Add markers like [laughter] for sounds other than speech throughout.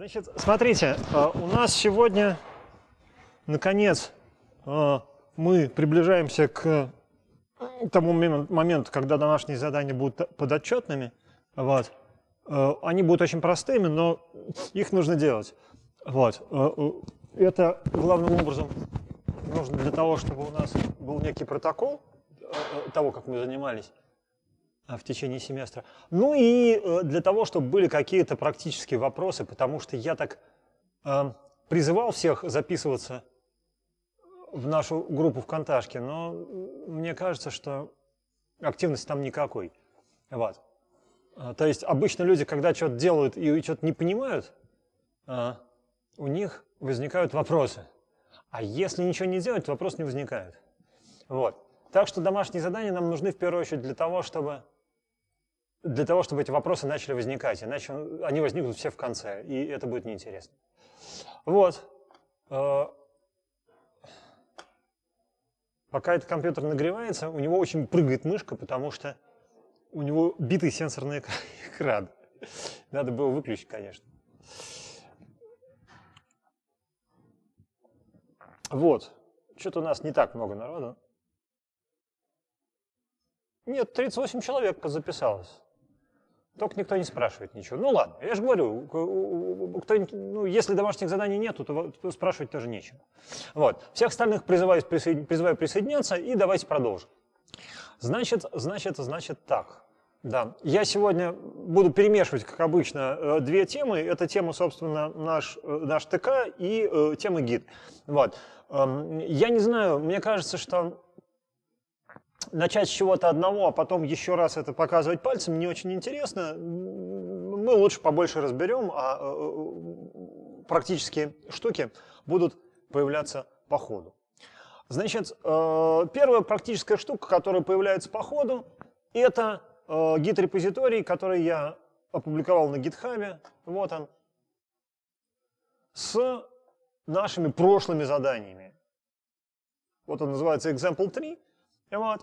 Значит, смотрите, э, у нас сегодня, наконец, э, мы приближаемся к тому моменту, когда домашние задания будут подотчетными. Вот. Э, они будут очень простыми, но их нужно делать. Вот. Это главным образом нужно для того, чтобы у нас был некий протокол того, как мы занимались. Э, в течение семестра. Ну и э, для того, чтобы были какие-то практические вопросы, потому что я так эм, призывал всех записываться в нашу группу ВКонтажке, но э, мне кажется, что активность там никакой. Вот. То есть обычно люди, когда что-то делают и что-то не понимают, у них возникают вопросы. А если ничего не делать, вопрос не возникает. Вот. Так что домашние задания нам нужны в первую очередь для того, чтобы для того, чтобы эти вопросы начали возникать, иначе они возникнут все в конце, и это будет неинтересно. Вот. Э, пока этот компьютер нагревается, у него очень прыгает мышка, потому что у него битый сенсорный [laughs] экран. Надо было выключить, конечно. Вот. Что-то у нас не так много народу. Нет, 38 человек записалось. Только никто не спрашивает ничего. Ну ладно, я же говорю, кто, ну, если домашних заданий нету, то, то спрашивать тоже нечего. Вот. Всех остальных призываю, присоедин, призываю присоединяться и давайте продолжим. Значит, значит, значит так. Да, я сегодня буду перемешивать, как обычно, э, две темы. Это тема, собственно, наш, э, наш ТК и э, тема гид. Вот. Эм, я не знаю, мне кажется, что начать с чего-то одного, а потом еще раз это показывать пальцем, не очень интересно. Мы лучше побольше разберем, а э, э, э, практические штуки будут появляться по ходу. Значит, первая практическая штука, которая появляется по ходу, это гид-репозиторий, который я опубликовал на гитхабе. Вот он. С нашими прошлыми заданиями. Вот он называется Example 3. Вот.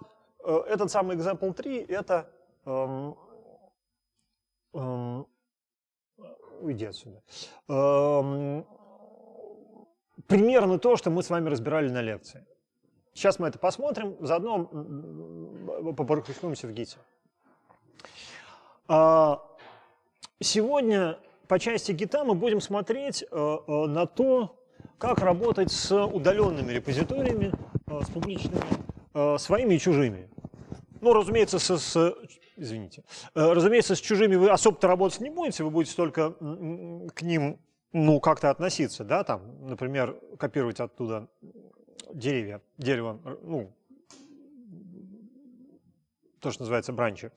Э, этот самый example 3 это... Эм, эм, уйди отсюда. Эм, примерно то, что мы с вами разбирали на лекции. Сейчас мы это посмотрим, заодно попоркнемся в ГИТе. А, сегодня по части гита мы будем смотреть э, э, на то, как работать с удаленными репозиториями, с публичными, своими и чужими. Ну, разумеется, с, с извините, э, разумеется, с чужими вы особо-то работать не будете, вы будете только к ним, ну, как-то относиться, да, там, например, копировать оттуда деревья, дерево, ну, то, что называется бранчи.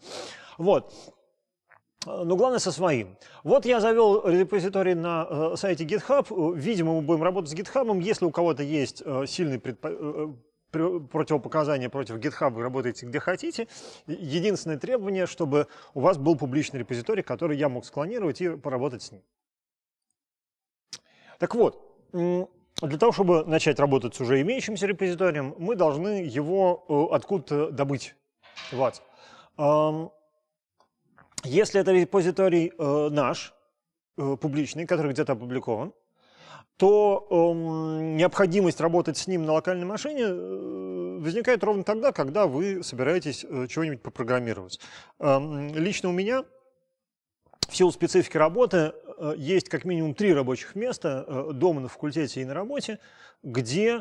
Вот. Но главное со своим. Вот я завел репозиторий на э, сайте GitHub. Видимо, мы будем работать с GitHub. Если у кого-то есть э, сильный предпо противопоказания против GitHub, вы работаете где хотите. Единственное требование, чтобы у вас был публичный репозиторий, который я мог склонировать и поработать с ним. Так вот, для того, чтобы начать работать с уже имеющимся репозиторием, мы должны его э, откуда-то добыть. Вот. Если это репозиторий э, наш, э, публичный, который где-то опубликован, то э, необходимость работать с ним на локальной машине э, возникает ровно тогда, когда вы собираетесь э, чего-нибудь попрограммировать. Э, лично у меня в силу специфики работы э, есть как минимум три рабочих места э, дома на факультете и на работе, где э,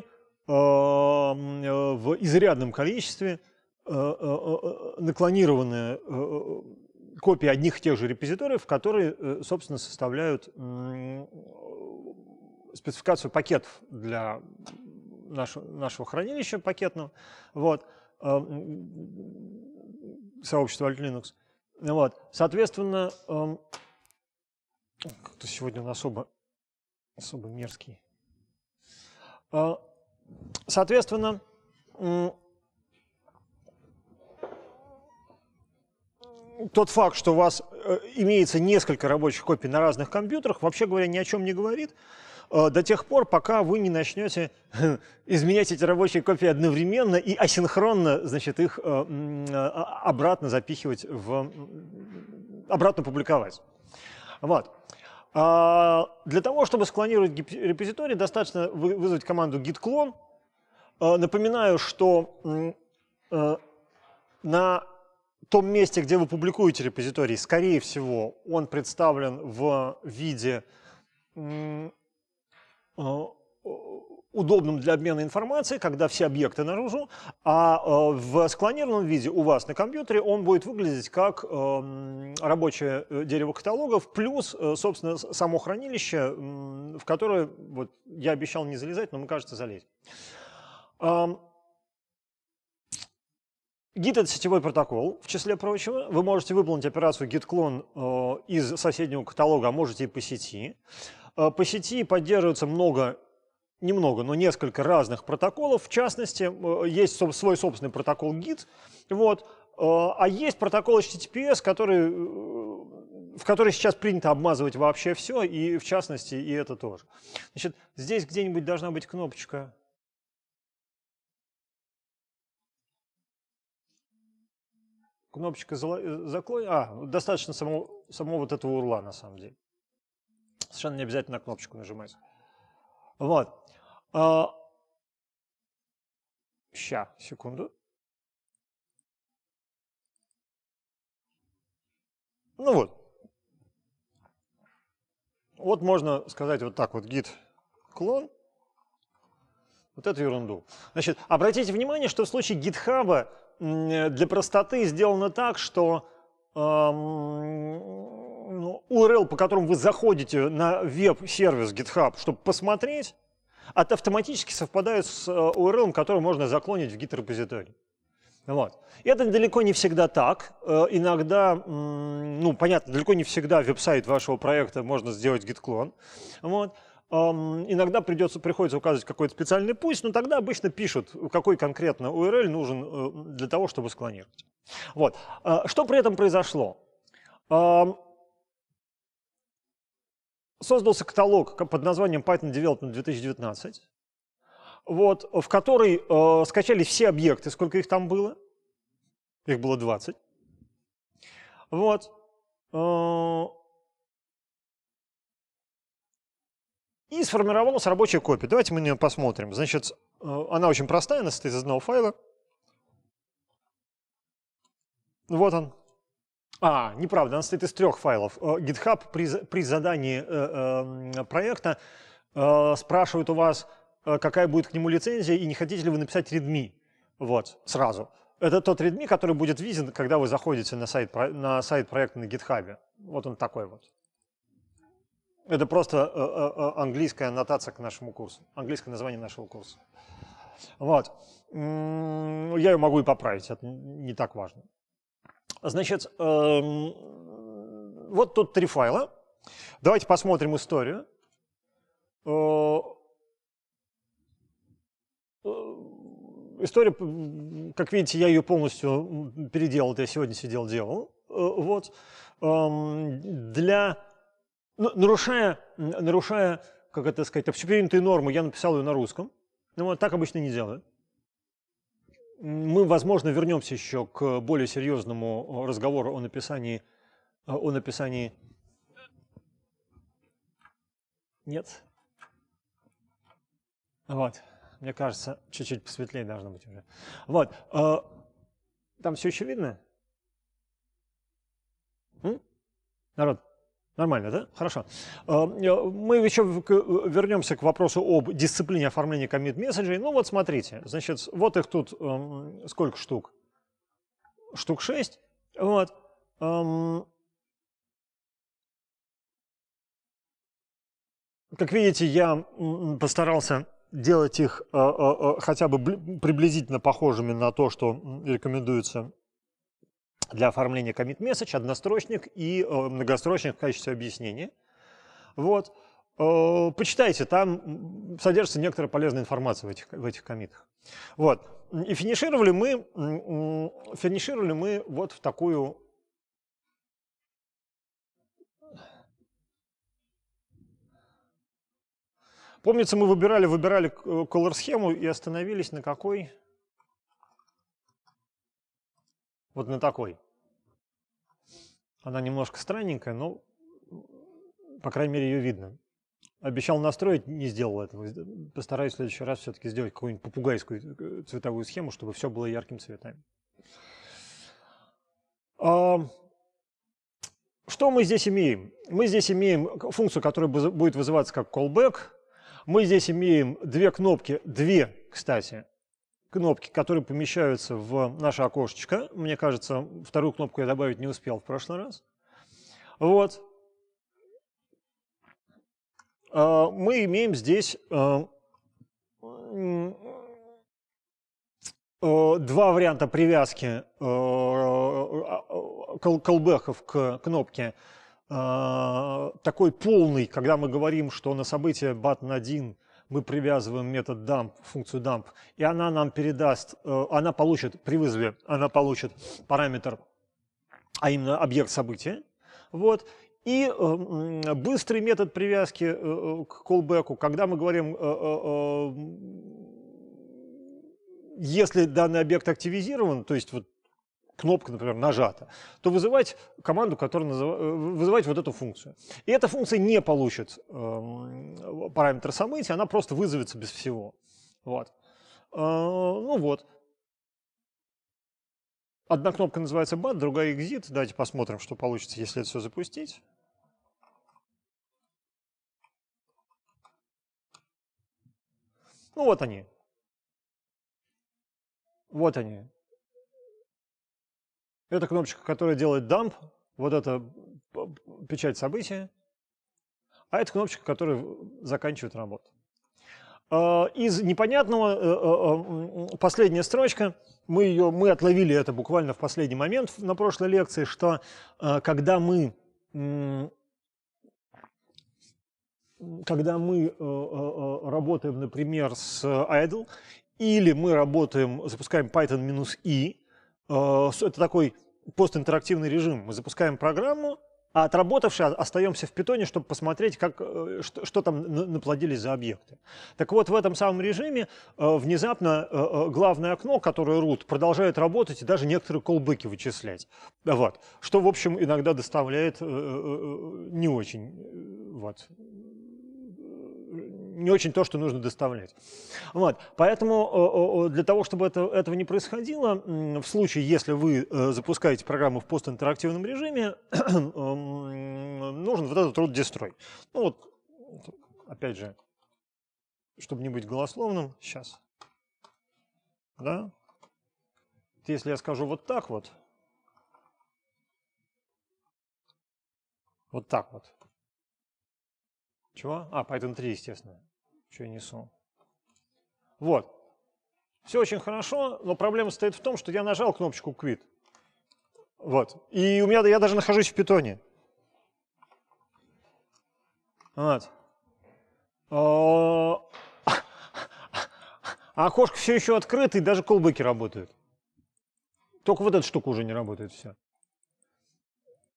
э в изрядном количестве э, наклонированная копии одних и тех же репозиториев, которые, собственно, составляют спецификацию пакетов для нашего, нашего хранилища пакетного, вот, эм, сообщества Alt Linux. Вот, соответственно, эм, как-то сегодня он особо, особо мерзкий. Э, соответственно, тот факт, что у вас э, имеется несколько рабочих копий на разных компьютерах, вообще говоря, ни о чем не говорит, Э, до тех пор, пока вы не начнете [laughs] изменять эти рабочие копии одновременно и асинхронно, значит, их э, а, обратно запихивать в... обратно публиковать. Вот. А, для того, чтобы склонировать репозиторий, достаточно вызвать команду git clone. Э, напоминаю, что на том месте, где вы публикуете репозиторий, скорее всего, он представлен в виде Э, удобным для обмена информацией, когда все объекты наружу, а э, в склонированном виде у вас на компьютере он будет выглядеть как эм, рабочее э, дерево каталогов плюс, собственно, само хранилище, в которое вот, я обещал не залезать, но мне кажется, залезем. Эм, Git — это сетевой протокол, в числе прочего. Вы можете выполнить операцию git-клон из соседнего каталога, а можете и по сети. Э, по сети поддерживается много немного, но несколько разных протоколов. В частности, э, есть свой собственный протокол GIT. Вот. Э, а есть протокол HTTPS, который, в который сейчас принято обмазывать вообще все, и в частности, и это тоже. Значит, здесь где-нибудь должна быть кнопочка. Кнопочка заклон... А, достаточно самого, самого вот этого урла, на самом деле совершенно не обязательно кнопочку нажимать. Вот. А, ща, секунду. Ну вот. Вот можно сказать вот так вот гид клон. Вот эту ерунду. Значит, обратите внимание, что в случае гитхаба для простоты сделано так, что эм, URL, по которому вы заходите на веб-сервис GitHub, чтобы посмотреть, от автоматически совпадает с э, URL, который можно заклонить в гид-репозиторий. Вот. Это далеко не всегда так. Э, иногда, ну, понятно, далеко не всегда веб-сайт вашего проекта можно сделать git клон Вот. Иногда придется, приходится указывать какой-то специальный путь, но тогда обычно пишут, какой конкретно URL нужен э, для того, чтобы склонировать. Вот. Что при этом произошло? создался каталог под названием Python Development 2019, вот, в который э, скачались все объекты, сколько их там было. Их было 20. Вот. Э, и сформировалась рабочая копия. Давайте мы на нее посмотрим. Значит, э, она очень простая, она состоит из одного файла. Вот он. А, неправда, она состоит из трех файлов. Э, GitHub при, при задании э, э, проекта э, спрашивает у вас, э, какая будет к нему лицензия, и не хотите ли вы написать readme. Вот, сразу. Это тот readme, который будет виден, когда вы заходите на сайт, на сайт проекта на GitHub. Вот он такой вот. Это просто э, английская аннотация к нашему курсу, английское название нашего курса. Вот. Я ее могу и поправить, это не так важно. Значит, эм, вот тут три файла. Давайте посмотрим историю. Э, э, история, как видите, я ее полностью переделал, я сегодня сидел, делал. Э, вот. Эм, для, ну, нарушая, нарушая как это сказать, общепринятые нормы, я написал ее на русском. Ну, вот так обычно не делают. Мы, возможно, вернемся еще к более серьезному э, разговору о написании, э, о написании... Нет? Вот, мне кажется, чуть-чуть посветлее должно быть уже. Вот, э, там все еще видно? М? Народ, Нормально, да? Хорошо. А, э, мы еще э, вернемся к вопросу об дисциплине оформления коммит-месседжей. Ну вот смотрите, значит, вот их тут эм, сколько штук? Штук 6. Вот. Эм, как видите, я постарался делать их э, хотя бы приблизительно похожими на то, что рекомендуется для оформления commit message, однострочник и э, многострочник в качестве объяснения. Вот. Э, почитайте, там содержится некоторая полезная информация в этих, в этих коммитах. Вот. И финишировали мы, финишировали мы вот в такую Помнится, мы выбирали, выбирали колор э, схему и остановились на какой? вот на такой. Она немножко странненькая, но, по крайней мере, ее видно. Обещал настроить, не сделал этого. Постараюсь в следующий раз все-таки сделать какую-нибудь попугайскую э, цветовую схему, чтобы все было ярким цветами. Что мы здесь имеем? Мы здесь имеем функцию, которая будет вызываться как callback. Мы здесь имеем две кнопки, две, кстати, кнопки, которые помещаются в наше окошечко. Мне кажется, вторую кнопку я добавить не успел в прошлый раз. Вот. А, мы имеем здесь а, а, два варианта привязки колбеков к кнопке. Такой полный, когда мы говорим, что на событие button 1 – мы привязываем метод dump, функцию dump, и она нам передаст, э, она получит при вызове, она получит параметр, а именно объект события. Вот. И э, быстрый метод привязки э, к callback, когда мы говорим если данный объект активизирован, то есть вот кнопка, например, нажата, то вызывать команду, которая называет, э, вызывать вот эту функцию. И эта функция не получит э, параметр события, она просто вызовется без всего. Вот. Э, ну вот. Одна кнопка называется бат, другая exit. Давайте посмотрим, что получится, если это все запустить. Ну вот они. Вот они. Это кнопочка, которая делает дамп, вот эта печать события, а это кнопочка, которая заканчивает работу. А, из непонятного, э, э, э, последняя строчка, мы, ее, мы отловили это буквально в последний момент на прошлой лекции, что когда мы, когда мы работаем, например, с idle, или мы работаем, запускаем Python-i, Э, это такой постинтерактивный режим. Мы запускаем программу, а отработавшие остаемся в питоне, чтобы посмотреть, как, э, что, что там наплодились за объекты. Так вот, в этом самом режиме э, внезапно главное окно, которое root, продолжает работать и даже некоторые колбыки вычислять. Вот. Что, в общем, иногда доставляет не очень вот, не очень то, что нужно доставлять. Вот. Поэтому для того, чтобы это, этого не происходило, в случае, если вы э, запускаете программу в постинтерактивном режиме, [clears throat] эм, нужен вот этот труд дестрой. Ну вот, опять же, чтобы не быть голословным, сейчас. Да? Если я скажу вот так вот, вот так вот. Чего? А, Python 3, естественно. Что я несу? Вот. Все очень хорошо, но проблема стоит в том, что я нажал кнопочку quit. Вот. И у меня, я даже нахожусь в питоне. Вот. А, а окошко все еще открыто, и даже колбыки работают. Только вот эта штука уже не работает все.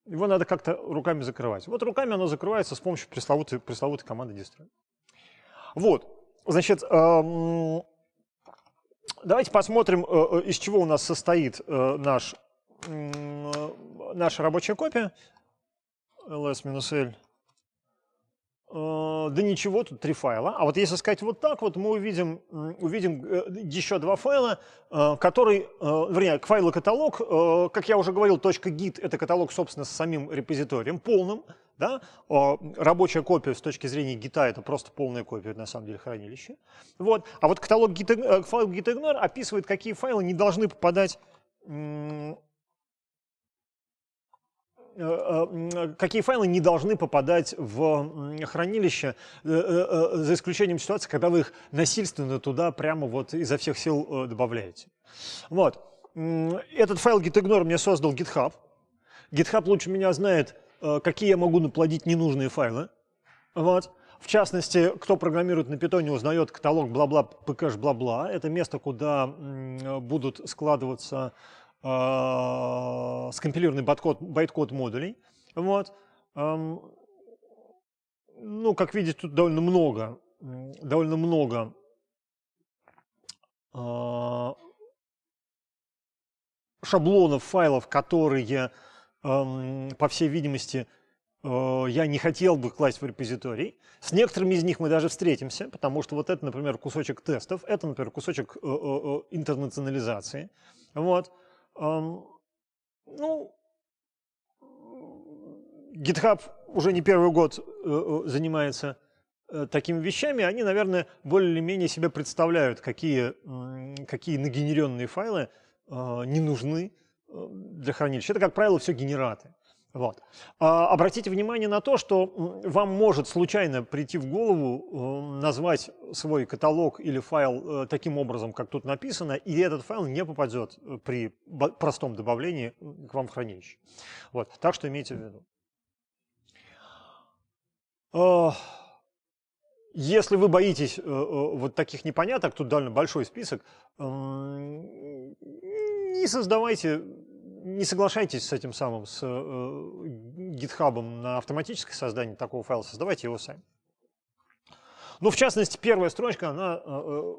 Его надо как-то руками закрывать. Вот руками оно закрывается с помощью пресловутой, пресловутой команды destroy. Вот, значит, эм, давайте посмотрим, э, э, из чего у нас состоит э, наш, наша рабочая копия. ls-l Э, да ничего, тут три файла. А вот если сказать вот так, вот мы увидим, увидим э, еще два файла, э, который, вернее, файлы каталог, как я уже говорил, .git — это каталог, собственно, с самим репозиторием, полным, да? Рабочая копия с точки зрения гита — это просто полная копия, на самом деле, хранилища. Вот. А вот каталог git, файл gitignore описывает, какие файлы не должны попадать Э, э, какие файлы не должны попадать в хранилище, э, за исключением ситуации, когда вы их насильственно туда прямо вот изо всех сил добавляете. Вот. Этот файл gitignore мне создал GitHub. GitHub лучше меня знает, какие я могу наплодить ненужные файлы. Вот. В частности, кто программирует на питоне, узнает каталог бла-бла, пкэш бла-бла. Это место, куда будут складываться э, скомпилированный байткод, байткод модулей. Вот. Э, ну, как видите, тут довольно много, довольно много э, шаблонов, файлов, которые, э, по всей видимости, э, я не хотел бы класть в репозиторий. С некоторыми из них мы даже встретимся, потому что вот это, например, кусочек тестов, это, например, кусочек э, э, интернационализации. Вот. Ну, GitHub уже не первый год э, э, занимается э, такими вещами, они, наверное, более или менее себе представляют, какие, какие нагенеренные файлы а, не нужны для хранилища. Это, как правило, все генераты. Вот. А, обратите внимание на то, что вам может случайно прийти в голову э, назвать свой каталог или файл э, таким образом, как тут написано, и этот файл не попадет э, при простом добавлении к вам в хранилище. Вот. Так что имейте в виду. А, если вы боитесь э, э, вот таких непоняток, тут довольно большой список, не создавайте не соглашайтесь с этим самым, с GitHub э, на автоматическое создание такого файла, создавайте его сами. Ну, в частности, первая строчка, она э, э,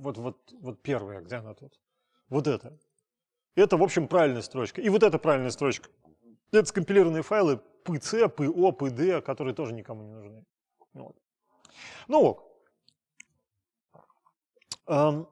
вот, вот, вот первая, где она тут? Вот это. Это, в общем, правильная строчка. И вот это правильная строчка. Это скомпилированные файлы PC, PO, PD, которые тоже никому не нужны. Вот. Ну ок. Эм,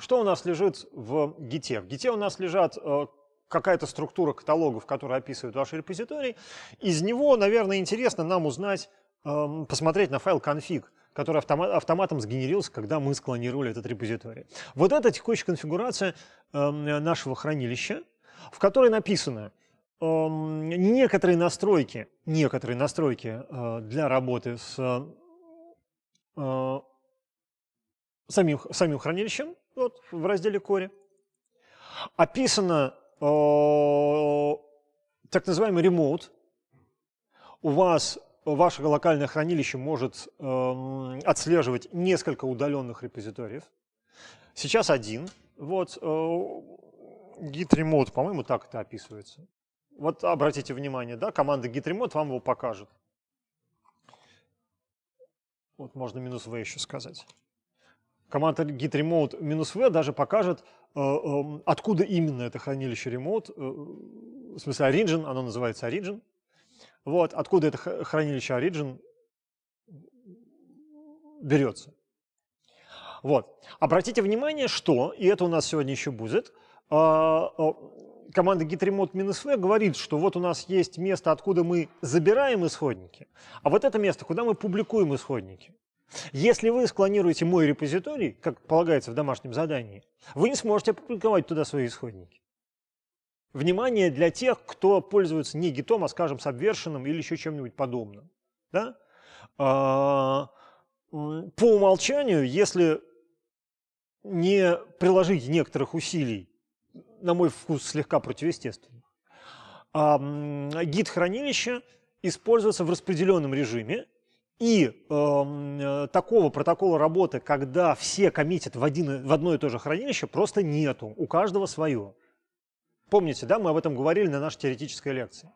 что у нас лежит в гите? В гите у нас лежат э, какая-то структура каталогов, которые описывают ваши репозиторий. Из него, наверное, интересно нам узнать, эм, посмотреть на файл config, который автоматом сгенерился, когда мы склонировали этот репозиторий. Вот это текущая конфигурация эм, нашего хранилища, в которой написано эм, некоторые настройки, некоторые настройки э, для работы с э, самим, самим хранилищем, вот в разделе кори описано э, так называемый ремоут. У вас ваше локальное хранилище может э, отслеживать несколько удаленных репозиториев. Сейчас один. Вот э, git remote, по-моему, так это описывается. Вот обратите внимание, да, команда git remote вам его покажет. Вот можно минус v еще сказать. Команда git remote v даже покажет, э, эм, откуда именно это хранилище remote, э, в смысле origin, оно называется origin. Вот, откуда это хранилище origin берется. Вот. Обратите внимание, что, и это у нас сегодня еще будет, э, команда git remote v говорит, что вот у нас есть место, откуда мы забираем исходники, а вот это место, куда мы публикуем исходники. Если вы склонируете мой репозиторий, как полагается в домашнем задании, вы не сможете опубликовать туда свои исходники. Внимание для тех, кто пользуется не гитом, а, скажем, сабвершином или еще чем-нибудь подобным. Да? А, по умолчанию, если не приложить некоторых усилий, на мой вкус слегка противоестественных, а, гид хранилища используется в распределенном режиме, и эм, э, такого протокола работы, когда все коммитят в, один, в одно и то же хранилище, просто нету. У каждого свое. Помните, да, мы об этом говорили на нашей теоретической лекции.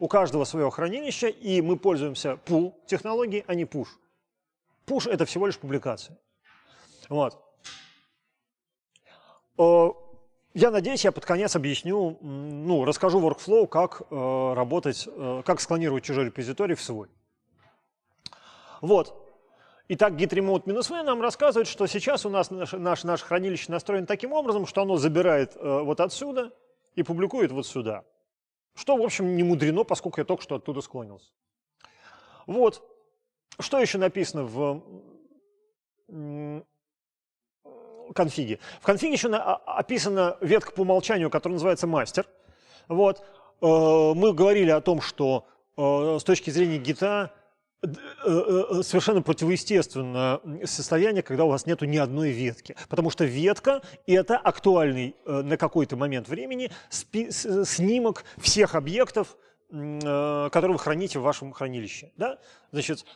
У каждого свое хранилище, и мы пользуемся пул технологией, а не пуш. Пуш – это всего лишь публикация. Вот. Э, я надеюсь, я под конец объясню, ну, расскажу workflow, как э, работать, э, как склонировать чужой репозиторий в свой. Вот. Итак, git remote минус v нам рассказывает, что сейчас у нас наш наш наше хранилище настроен таким образом, что оно забирает э, вот отсюда и публикует вот сюда. Что, в общем, не мудрено, поскольку я только что оттуда склонился. Вот. Что еще написано в конфиге? В конфиге еще а, описана ветка по умолчанию, которая называется мастер. Вот. Э, мы говорили о том, что э, с точки зрения гита Э, э, совершенно противоестественное состояние, когда у вас нету ни одной ветки. Потому что ветка – это актуальный э, на какой-то момент времени снимок всех объектов, которые вы храните в вашем хранилище. Да? Значит,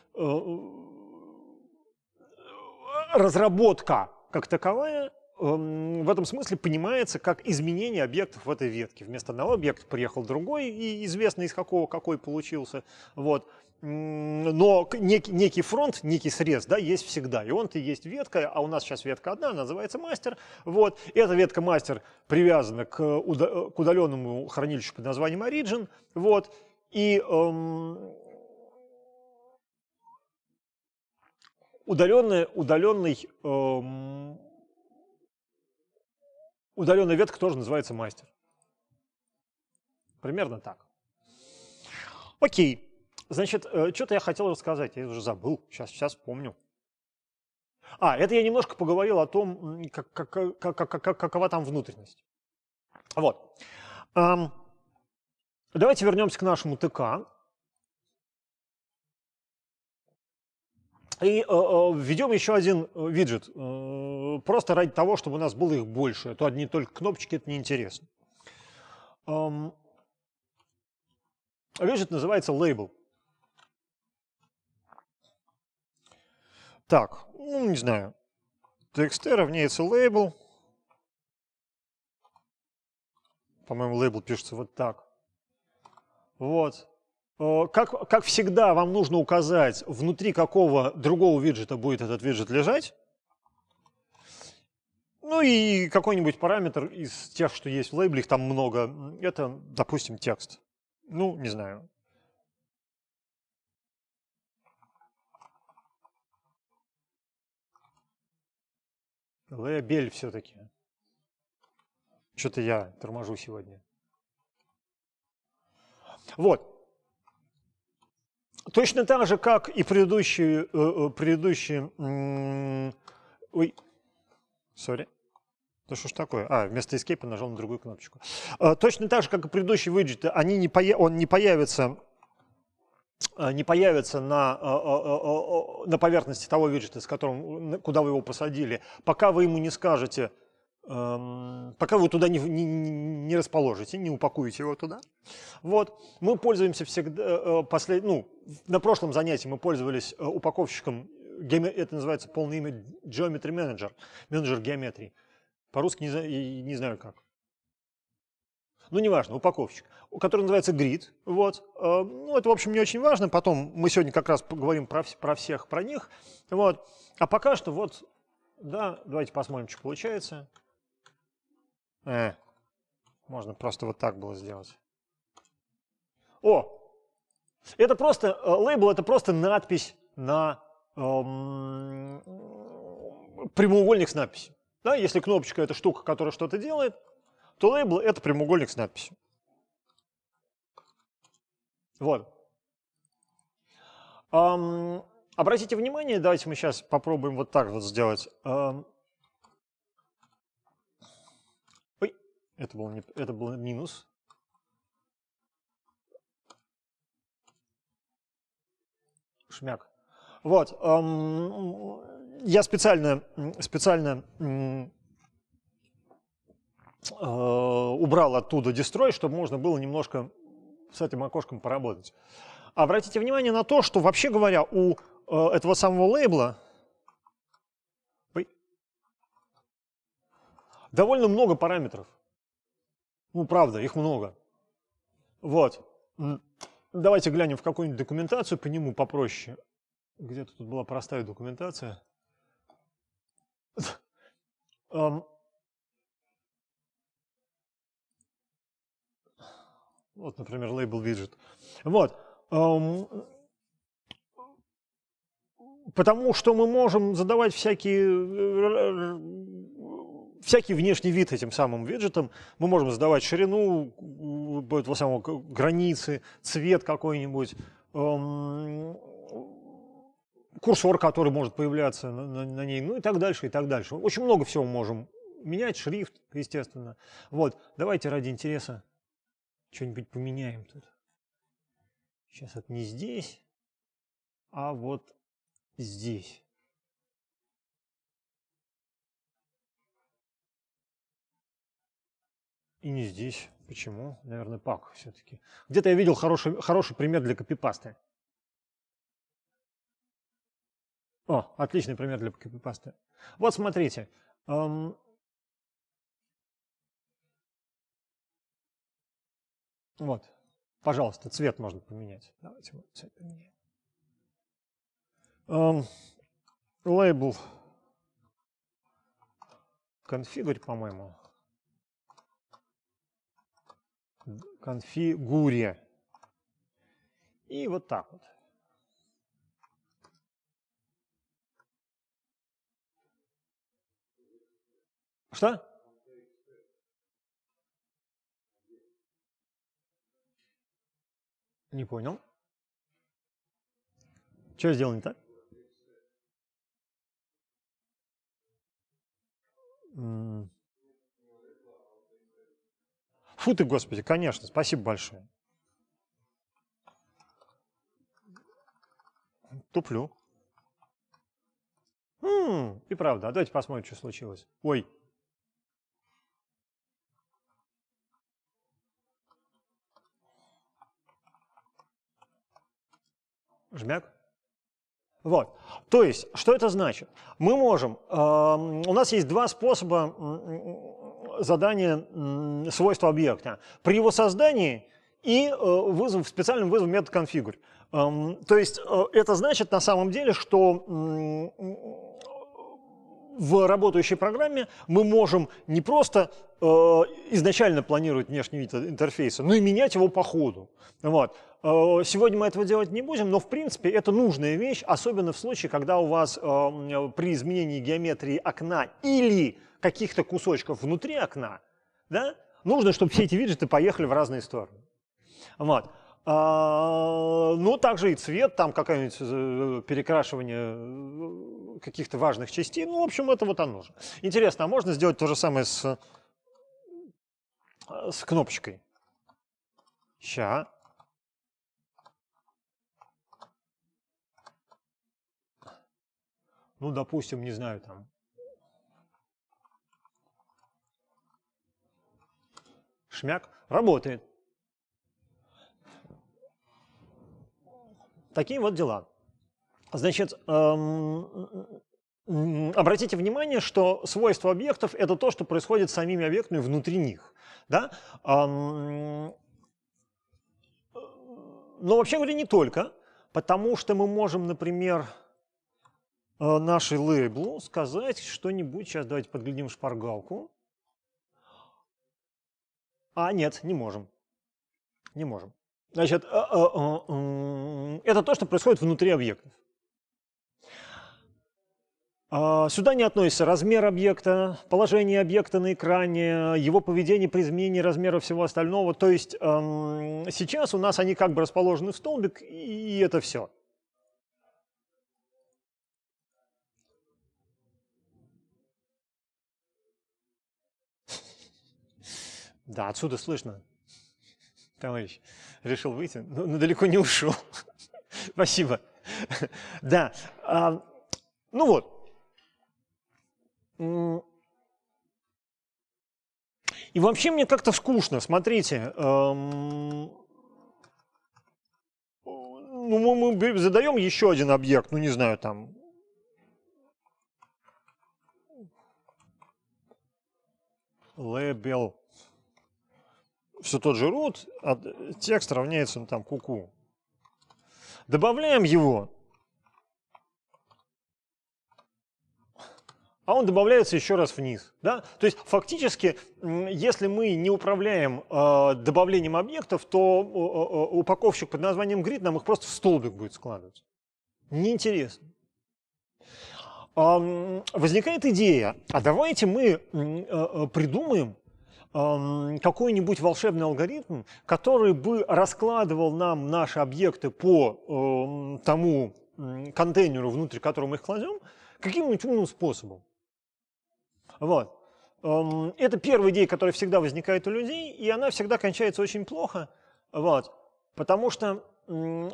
разработка как таковая эм, в этом смысле понимается как изменение объектов в этой ветке. Вместо одного объекта приехал другой, и известно из какого какой получился. Вот но некий, некий фронт, некий срез, да, есть всегда. И он-то есть ветка, а у нас сейчас ветка одна, называется мастер. Вот. Эта ветка мастер привязана к, к удаленному хранилищу под названием Origin. Вот. И эм, удаленный, удаленный, эм, удаленная ветка тоже называется мастер. Примерно так. Окей. Значит, э, что-то я хотел рассказать, я уже забыл, сейчас, сейчас помню. А, это я немножко поговорил о том, как, э, как, как, как, как, какова там внутренность. Вот. Давайте вернемся к нашему ТК. И э, введем еще один виджет, просто ради того, чтобы у нас было их больше. А то одни только кнопочки, это неинтересно. Виджет называется label. Так, ну не знаю. txt равняется Label. По-моему, лейбл пишется вот так. Вот. Как, как всегда, вам нужно указать, внутри какого другого виджета будет этот виджет лежать. Ну и какой-нибудь параметр из тех, что есть в лейбле, их там много. Это, допустим, текст. Ну, не знаю. Лебель все-таки. Что-то я торможу сегодня. Вот. Точно так же, как и предыдущие, э, э, предыдущие, ой, сори, да что ж такое? А, вместо Escape нажал на другую кнопочку. Э, точно так же, как и предыдущие виджеты, они не поя... он не появится Э, не появится на, э, э, на поверхности того виджета, с которым, куда вы его посадили, пока вы ему не скажете, эм, пока вы туда не, не, не расположите, не упакуете его туда. Вот. Мы пользуемся всегда, послед... ну, на прошлом занятии мы пользовались упаковщиком, это называется полное имя Geometry Manager, менеджер геометрии. По-русски не, не знаю как ну неважно, упаковщик, который называется Grid. Вот. Э, ну, это, в общем, не очень важно. Потом мы сегодня как раз поговорим про, про всех, про них. Вот. А пока что вот, да, давайте посмотрим, что получается. Э, можно просто вот так было сделать. О! Это просто, э, лейбл это просто надпись на эм, прямоугольник с надписью. Да, если кнопочка это штука, которая что-то делает, лейбл это прямоугольник с надписью. Вот. Um, обратите внимание, давайте мы сейчас попробуем вот так вот сделать. Um, ой, это был, не, это был минус. Шмяк. Вот. Um, я специально, специально Э, убрал оттуда дестрой, чтобы можно было немножко с этим окошком поработать. Обратите внимание на то, что вообще говоря, у э, этого самого лейбла довольно много параметров. Ну, правда, их много. Вот. Давайте глянем в какую-нибудь документацию по нему попроще. Где-то тут была простая документация. [laughs] Вот, например, лейбл виджет. Вот. Потому что мы можем задавать всякие э, э, всякий внешний вид этим самым виджетом. Мы можем задавать ширину э, этого самого границы, цвет какой-нибудь, курсор, который может появляться на ней, ну и так дальше, и так дальше. Очень много всего можем менять, шрифт, естественно. Вот, давайте ради интереса что-нибудь поменяем тут. Сейчас вот не здесь, а вот здесь. И не здесь. Почему? Наверное, пак все-таки. Где-то я видел хороший, хороший пример для копипасты. О, отличный пример для копипасты. Вот смотрите. Вот. Пожалуйста, цвет можно поменять. Давайте вот цвет поменяем. Um, label configure, по-моему. Конфигуре. И вот так вот. Что? Не понял. Что я сделал не так? Фу ты, господи, конечно, спасибо большое. Туплю. М -м, и правда, а давайте посмотрим, что случилось. Ой, Жмяк. Вот. То есть, что это значит? Мы можем, э, у нас есть два способа задания э, свойства объекта. При его создании и э, вызов, специальным вызовом метод конфигурь. Э, эм, то есть, э, это значит на самом деле, что в работающей программе мы можем не просто э, изначально планировать внешний вид интерфейса, но и менять его по ходу. Вот. Э, сегодня мы этого делать не будем, но в принципе это нужная вещь, особенно в случае, когда у вас э, при изменении геометрии окна или каких-то кусочков внутри окна, да, нужно, чтобы все эти виджеты поехали в разные стороны. Вот. А, ну, также и цвет, там какое-нибудь э, перекрашивание э, каких-то важных частей. Ну, в общем, это вот оно же. Интересно, а можно сделать то же самое с, э, с кнопочкой? Ща. Ну, допустим, не знаю, там, шмяк, работает. Такие вот дела. Значит, эм, обратите внимание, что свойства объектов – это то, что происходит с самими объектами внутри них. Да? Эм, но вообще говоря, не только, потому что мы можем, например, э, нашей лейблу сказать что-нибудь. Сейчас давайте подглядим шпаргалку. А, нет, не можем. Не можем. Значит, э, э, э, это то, что происходит внутри объектов. А, сюда не относится размер объекта, положение объекта на экране, его поведение при изменении размера всего остального. То есть эм, сейчас у нас они как бы расположены в столбик, и это все. Да, отсюда слышно товарищ решил выйти, но, но далеко не ушел. [laughs] Спасибо. Да. А, ну вот. И вообще мне как-то скучно. Смотрите, эм, ну мы, мы задаем еще один объект, ну не знаю там. Лебел все тот же root, а текст равняется ну, там куку. -ку. Добавляем его. А он добавляется еще раз вниз. Да? То есть фактически, если мы не управляем э, добавлением объектов, то э, э, э упаковщик под названием grid нам их просто в столбик будет складывать. Неинтересно возникает идея, а давайте мы э, придумаем какой-нибудь волшебный алгоритм, который бы раскладывал нам наши объекты по тому контейнеру, внутрь которого мы их кладем, каким-нибудь умным способом. Вот. Это первая идея, которая всегда возникает у людей, и она всегда кончается очень плохо, вот, потому что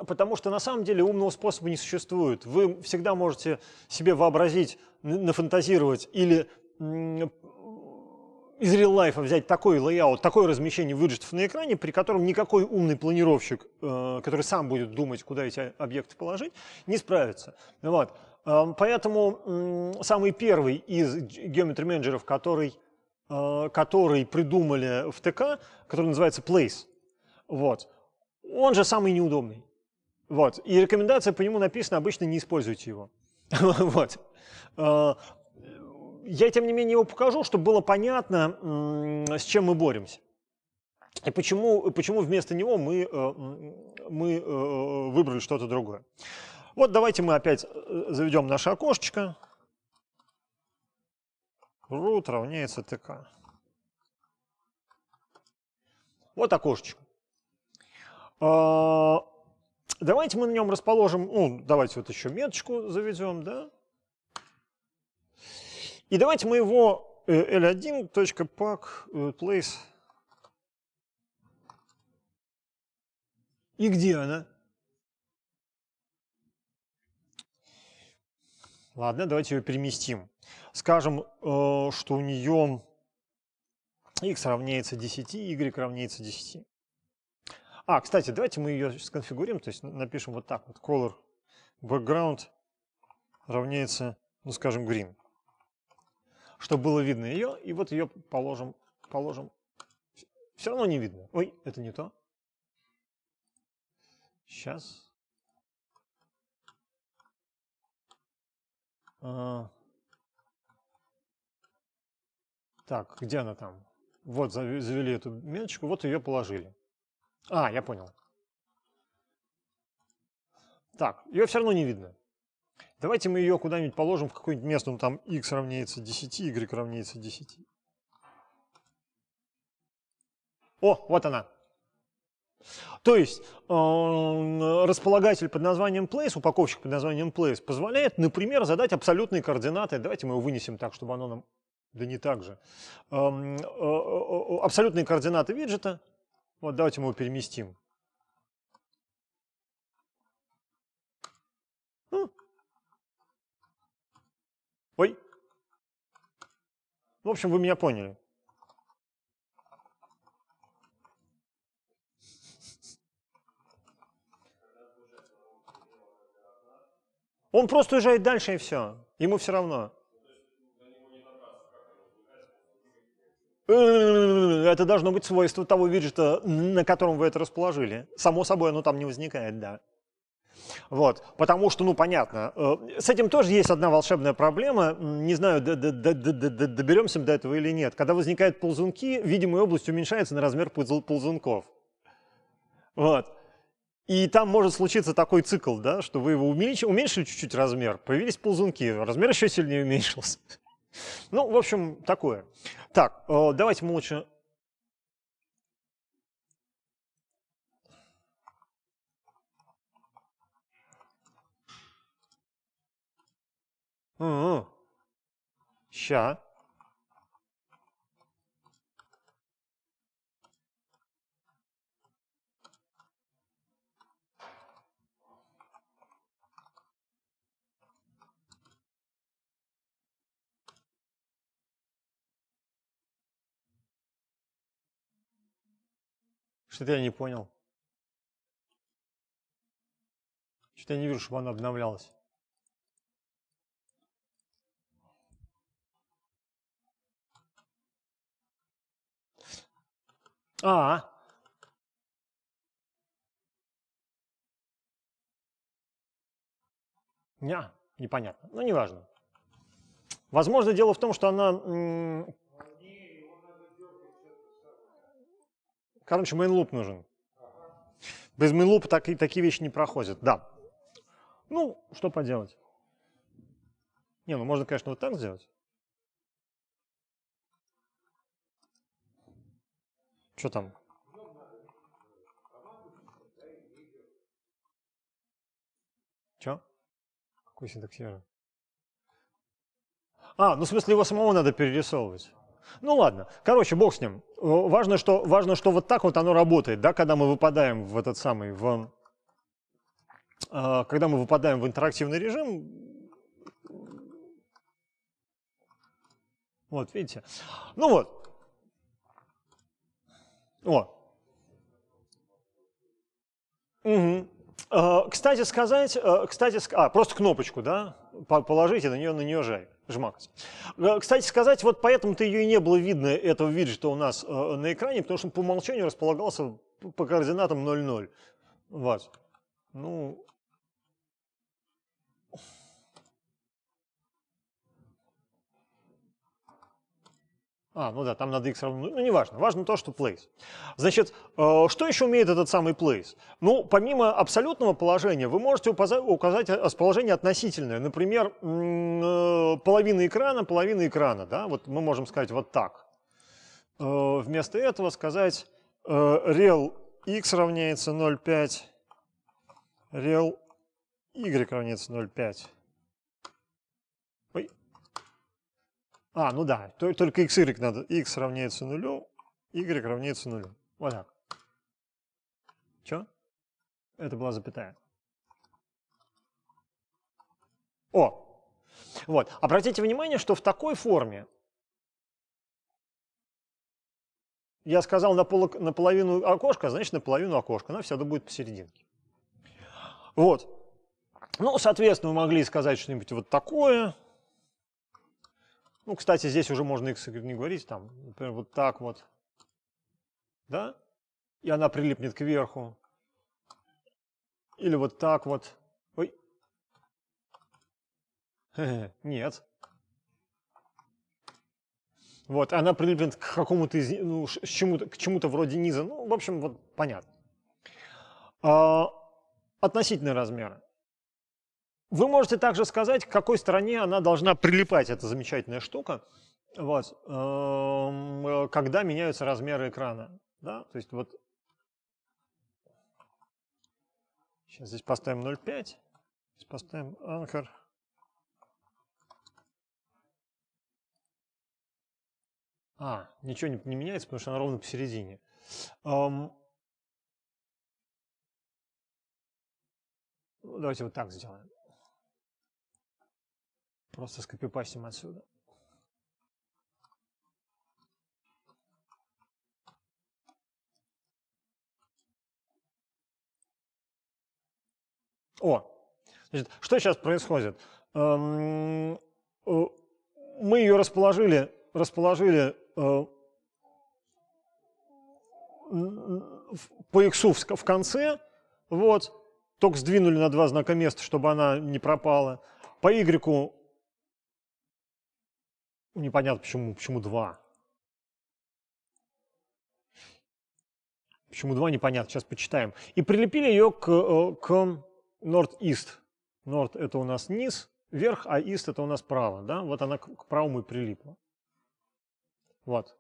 потому что на самом деле умного способа не существует. Вы всегда можете себе вообразить, нафантазировать или из real life взять такой лейаут, такое размещение виджетов на экране, при котором никакой умный планировщик, э, который сам будет думать, куда эти объекты положить, не справится. Вот. Эм, поэтому э, самый первый из геометри-менеджеров, который, э, который придумали в ТК, который называется Place, вот, он же самый неудобный. Вот. И рекомендация по нему написана, обычно не используйте его. [laughs] Вот. Э, я, тем не менее, его покажу, чтобы было понятно, с чем мы боремся. И почему, почему вместо него мы, э, мы э, э, выбрали что-то другое. Вот давайте мы опять заведем наше окошечко. Root равняется ТК. Вот окошечко. А, давайте мы на нем расположим, ну, давайте вот еще меточку заведем, да? И давайте мы его э, l1.pack.place. Э, И где она? Ладно, давайте ее переместим. Скажем, э, что у нее x равняется 10, y равняется 10. А, кстати, давайте мы ее сконфигурим, то есть напишем вот так вот, color background равняется, ну скажем, green чтобы было видно ее, и вот ее положим, положим. Все равно не видно. Ой, это не то. Сейчас. А... Так, где она там? Вот завели эту меточку, вот ее положили. А, я понял. Так, ее все равно не видно. Давайте мы ее куда-нибудь положим в какое-нибудь место, ну там x равняется 10, y равняется 10. О, вот она. То есть эм, располагатель под названием place, упаковщик под названием place, позволяет, например, задать абсолютные координаты. Давайте мы его вынесем так, чтобы оно нам... Да не так же. Эм, э, э, э, абсолютные координаты виджета. Вот давайте мы его переместим. Ой. Ну, в общем, вы меня поняли. Он просто уезжает дальше и все. Ему все равно. Это должно быть свойство того виджета, на котором вы это расположили. Само собой, оно там не возникает, да. Вот, потому что, ну, понятно, э, с этим тоже есть одна волшебная проблема, не знаю, д -д доберемся до этого или нет. Когда возникают ползунки, видимая область уменьшается на размер ползунков. Вот. И там может случиться такой цикл, да, что вы его уменьшили, уменьшили чуть-чуть размер, появились ползунки, размер еще сильнее уменьшился. [laughs] Ну, в общем, такое. Так, э, давайте мы лучше Угу. Ща. Что-то я не понял. Что-то я не вижу, чтобы она обновлялась. А. Не, непонятно. Ну, неважно. Возможно, дело в том, что она... Короче, мейнлуп нужен. Без мейнлупа так, и такие вещи не проходят, да. Ну, что поделать. Не, ну можно, конечно, вот так сделать. Что там? Че? Какой синтаксируем? А, ну в смысле его самого надо перерисовывать. Ну ладно, короче, бог с ним. Э, важно, что, важно, что вот так вот оно работает, да, когда мы выпадаем в этот самый, в, э, когда мы выпадаем в интерактивный режим. Вот, видите. Ну вот, о. Угу. Кстати сказать, э, кстати, а, просто кнопочку, да, положите, на нее, на нее жай, жмакать. Э, кстати сказать, вот поэтому-то ее и не было видно, этого виджета у нас на экране, потому что он по умолчанию располагался по координатам 0,0. Вот. Ну, А, ну да, там надо x равно... Ну, неважно. Важно то, что place. Значит, э, что еще умеет этот самый place? Ну, помимо абсолютного положения, вы можете указать расположение э, относительное. Например, э, половина экрана, половина экрана. Да? Вот мы можем сказать вот так. Э, вместо этого сказать э, real x равняется 0,5, real y равняется 0,5. А, ну да, только x, y надо. x равняется нулю, y равняется нулю. Вот так. Че? Это была запятая. О! Вот. Обратите внимание, что в такой форме я сказал на пол, половину окошка, значит половину окошка, Она всегда будет посерединке. Вот. Ну, соответственно, вы могли сказать что-нибудь вот такое. Ну, кстати, здесь уже можно x не говорить, там, например, вот так вот, да, и она прилипнет кверху. Или вот так вот. Ой. [laughs] Нет. Вот, она прилипнет к какому-то, ну, к чему-то, к чему-то вроде низа. Ну, в общем, вот понятно. А, относительные размеры. Вы можете также сказать, к какой стране она должна прилипать, эта замечательная штука, вот, эм, э, когда меняются размеры экрана. Да? То есть вот Сейчас здесь поставим 0,5. Здесь поставим анкер. А, ничего не, не меняется, потому что она ровно посередине. Um, давайте вот так сделаем. Просто скопипастим отсюда. О, значит, что сейчас происходит? Эм, э, мы ее расположили, расположили э, по x в конце, вот, только сдвинули на два знака места, чтобы она не пропала. По y ну, непонятно, почему, почему два. Почему два, непонятно, сейчас почитаем. И прилепили ее к, э, к North-East. North – это у нас низ, вверх, а East – это у нас право. Да? Вот она к, к правому и прилипла. Вот.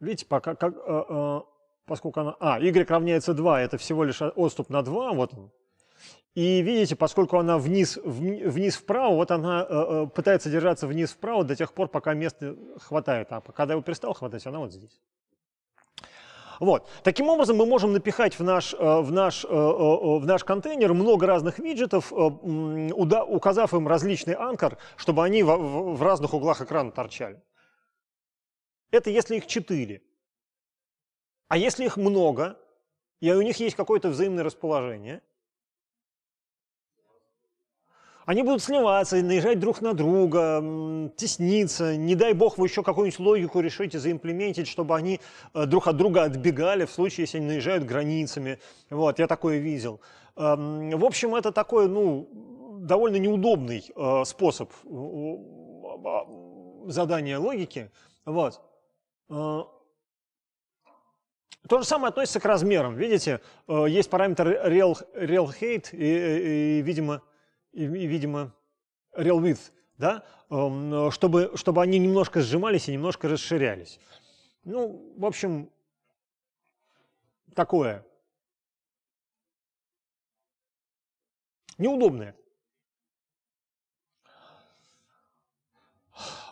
Видите, пока, как, э, э, поскольку она… А, y равняется 2, это всего лишь отступ на 2, вот он, и видите, поскольку она вниз, вниз вправо, вот она э, э, пытается держаться вниз вправо до тех пор, пока места хватает. А когда его перестал хватать, она вот здесь. Вот. Таким образом, мы можем напихать в наш, э, в наш, э, в наш контейнер много разных виджетов, указав им различный анкор, чтобы они в разных углах экрана торчали. Это если их четыре. А если их много, и у них есть какое-то взаимное расположение – они будут сливаться, наезжать друг на друга, тесниться. Не дай бог, вы еще какую-нибудь логику решите заимплементить, чтобы они э, друг от друга отбегали в случае, если они наезжают границами. Вот, я такое видел. Эм, в общем, это такой, ну, довольно неудобный э, способ задания логики. Вот. Э, то же самое относится к размерам. Видите, есть параметр real, real height, и, и, и видимо, и, видимо, real width, да, эм, э, чтобы, чтобы они немножко сжимались и немножко расширялись. Ну, в общем, такое. Неудобное.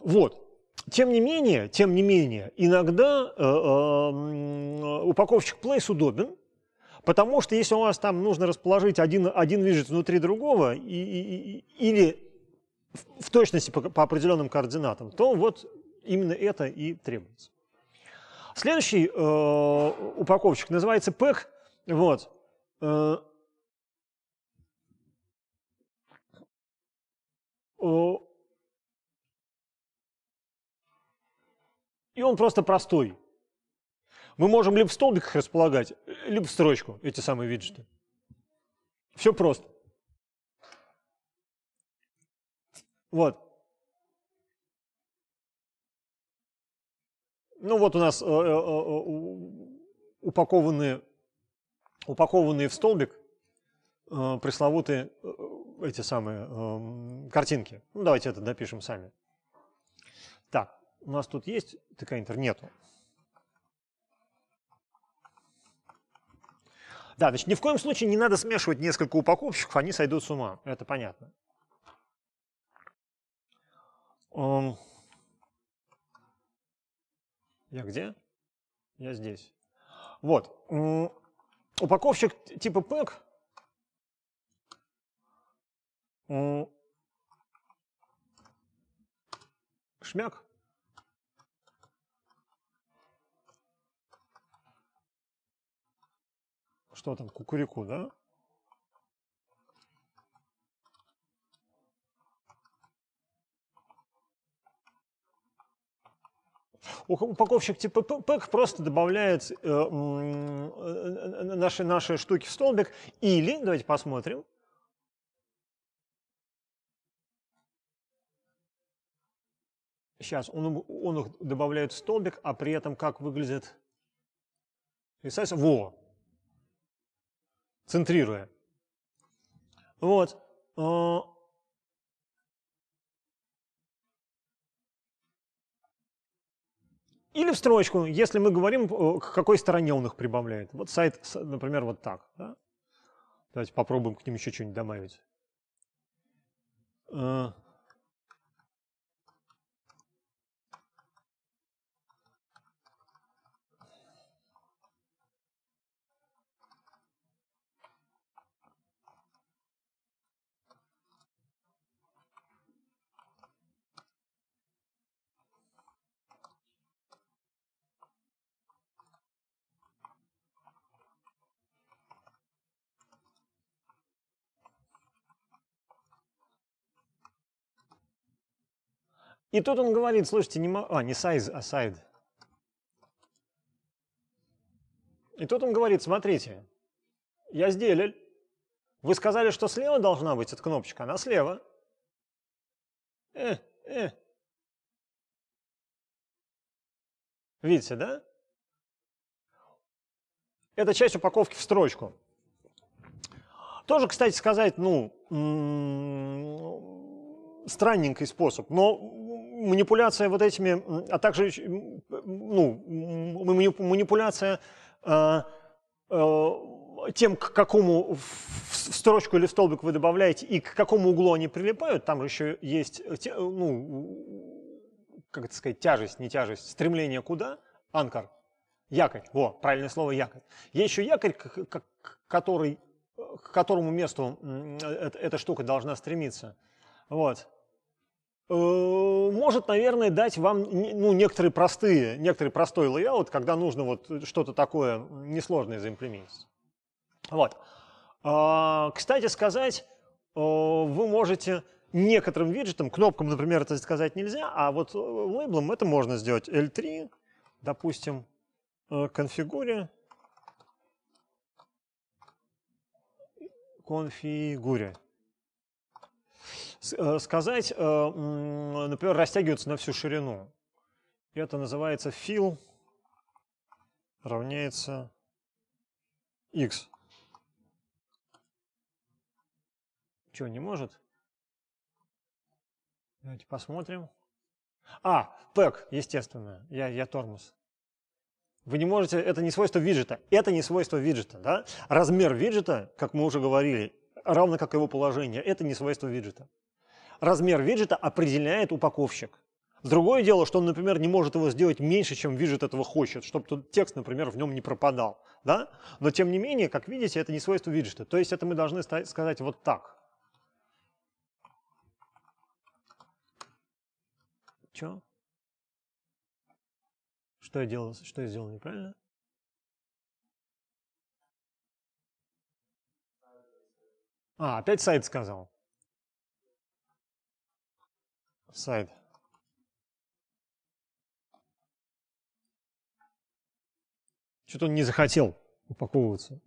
Вот. Тем не менее, тем не менее, иногда э -э -э, упаковщик Place удобен, Потому что если у вас там нужно расположить один, один виджет внутри другого и, и, и, или в, в точности по, по определенным координатам, то вот именно это и требуется. Следующий э, упаковщик называется PEC. Вот. Э, и он просто простой мы можем либо в столбиках располагать, либо в строчку эти самые виджеты. Все просто. Вот. Ну вот у нас э, э, э, упакованные, упакованные в столбик э, пресловутые э, эти самые эм, картинки. Ну давайте это допишем сами. Так, у нас тут есть тканитер? Нету. Да, значит, ни в коем случае не надо смешивать несколько упаковщиков, они сойдут с ума, это понятно. Я где? Я здесь. Вот. Упаковщик типа PEG шмяк Что там, кукурику, да? упаковщик типа пэк просто добавляет э, э, э, наши, наши штуки в столбик. Или, давайте посмотрим. Сейчас, он, он их добавляет в столбик, а при этом как выглядит... Во, центрируя. Вот. Э, Или в строчку, если мы говорим, э, к какой стороне он их прибавляет. Вот сайт, например, вот так. Да? Давайте попробуем к ним еще что-нибудь добавить. Э, И тут он говорит, слушайте, не мо... а, не size, а side. И тут он говорит, смотрите, я сделал. Вы сказали, что слева должна быть эта кнопочка, а она слева. Э, э. Видите, да? Это часть упаковки в строчку. Тоже, кстати сказать, ну, странненький способ, но манипуляция вот этими, а также ну, манипуляция э, э, тем, к какому в строчку или в столбик вы добавляете и к какому углу они прилипают, там же еще есть, э, ну, как это сказать, тяжесть, не тяжесть, стремление куда? Анкор, якорь, во, правильное слово якорь. Есть еще якорь, который, к которому месту эта штука должна стремиться. Вот. Э, может, наверное, дать вам ну, некоторые простые, некоторые простой лейаут, когда нужно вот что-то такое несложное заимплементить. Вот. А, кстати сказать, э, вы можете некоторым виджетам, кнопкам, например, это сказать нельзя, а вот э, лейблом это можно сделать. L3, допустим, конфигуре, конфигуре. Э, сказать, э, например, растягиваются на всю ширину. это называется fill равняется x. Чего, не может? Давайте посмотрим. А, пэк, естественно, я, я тормоз. Вы не можете, это не свойство виджета, это не свойство виджета, да? Размер виджета, как мы уже говорили, равно как его положение, это не свойство виджета размер виджета определяет упаковщик. Другое дело, что он, например, не может его сделать меньше, чем виджет этого хочет, чтобы тот текст, например, в нем не пропадал. Да? Но тем не менее, как видите, это не свойство виджета. То есть это мы должны сказать вот так. Че? Что я делал? Что я сделал неправильно? А, опять сайт сказал сайт. Что-то он не захотел упаковываться.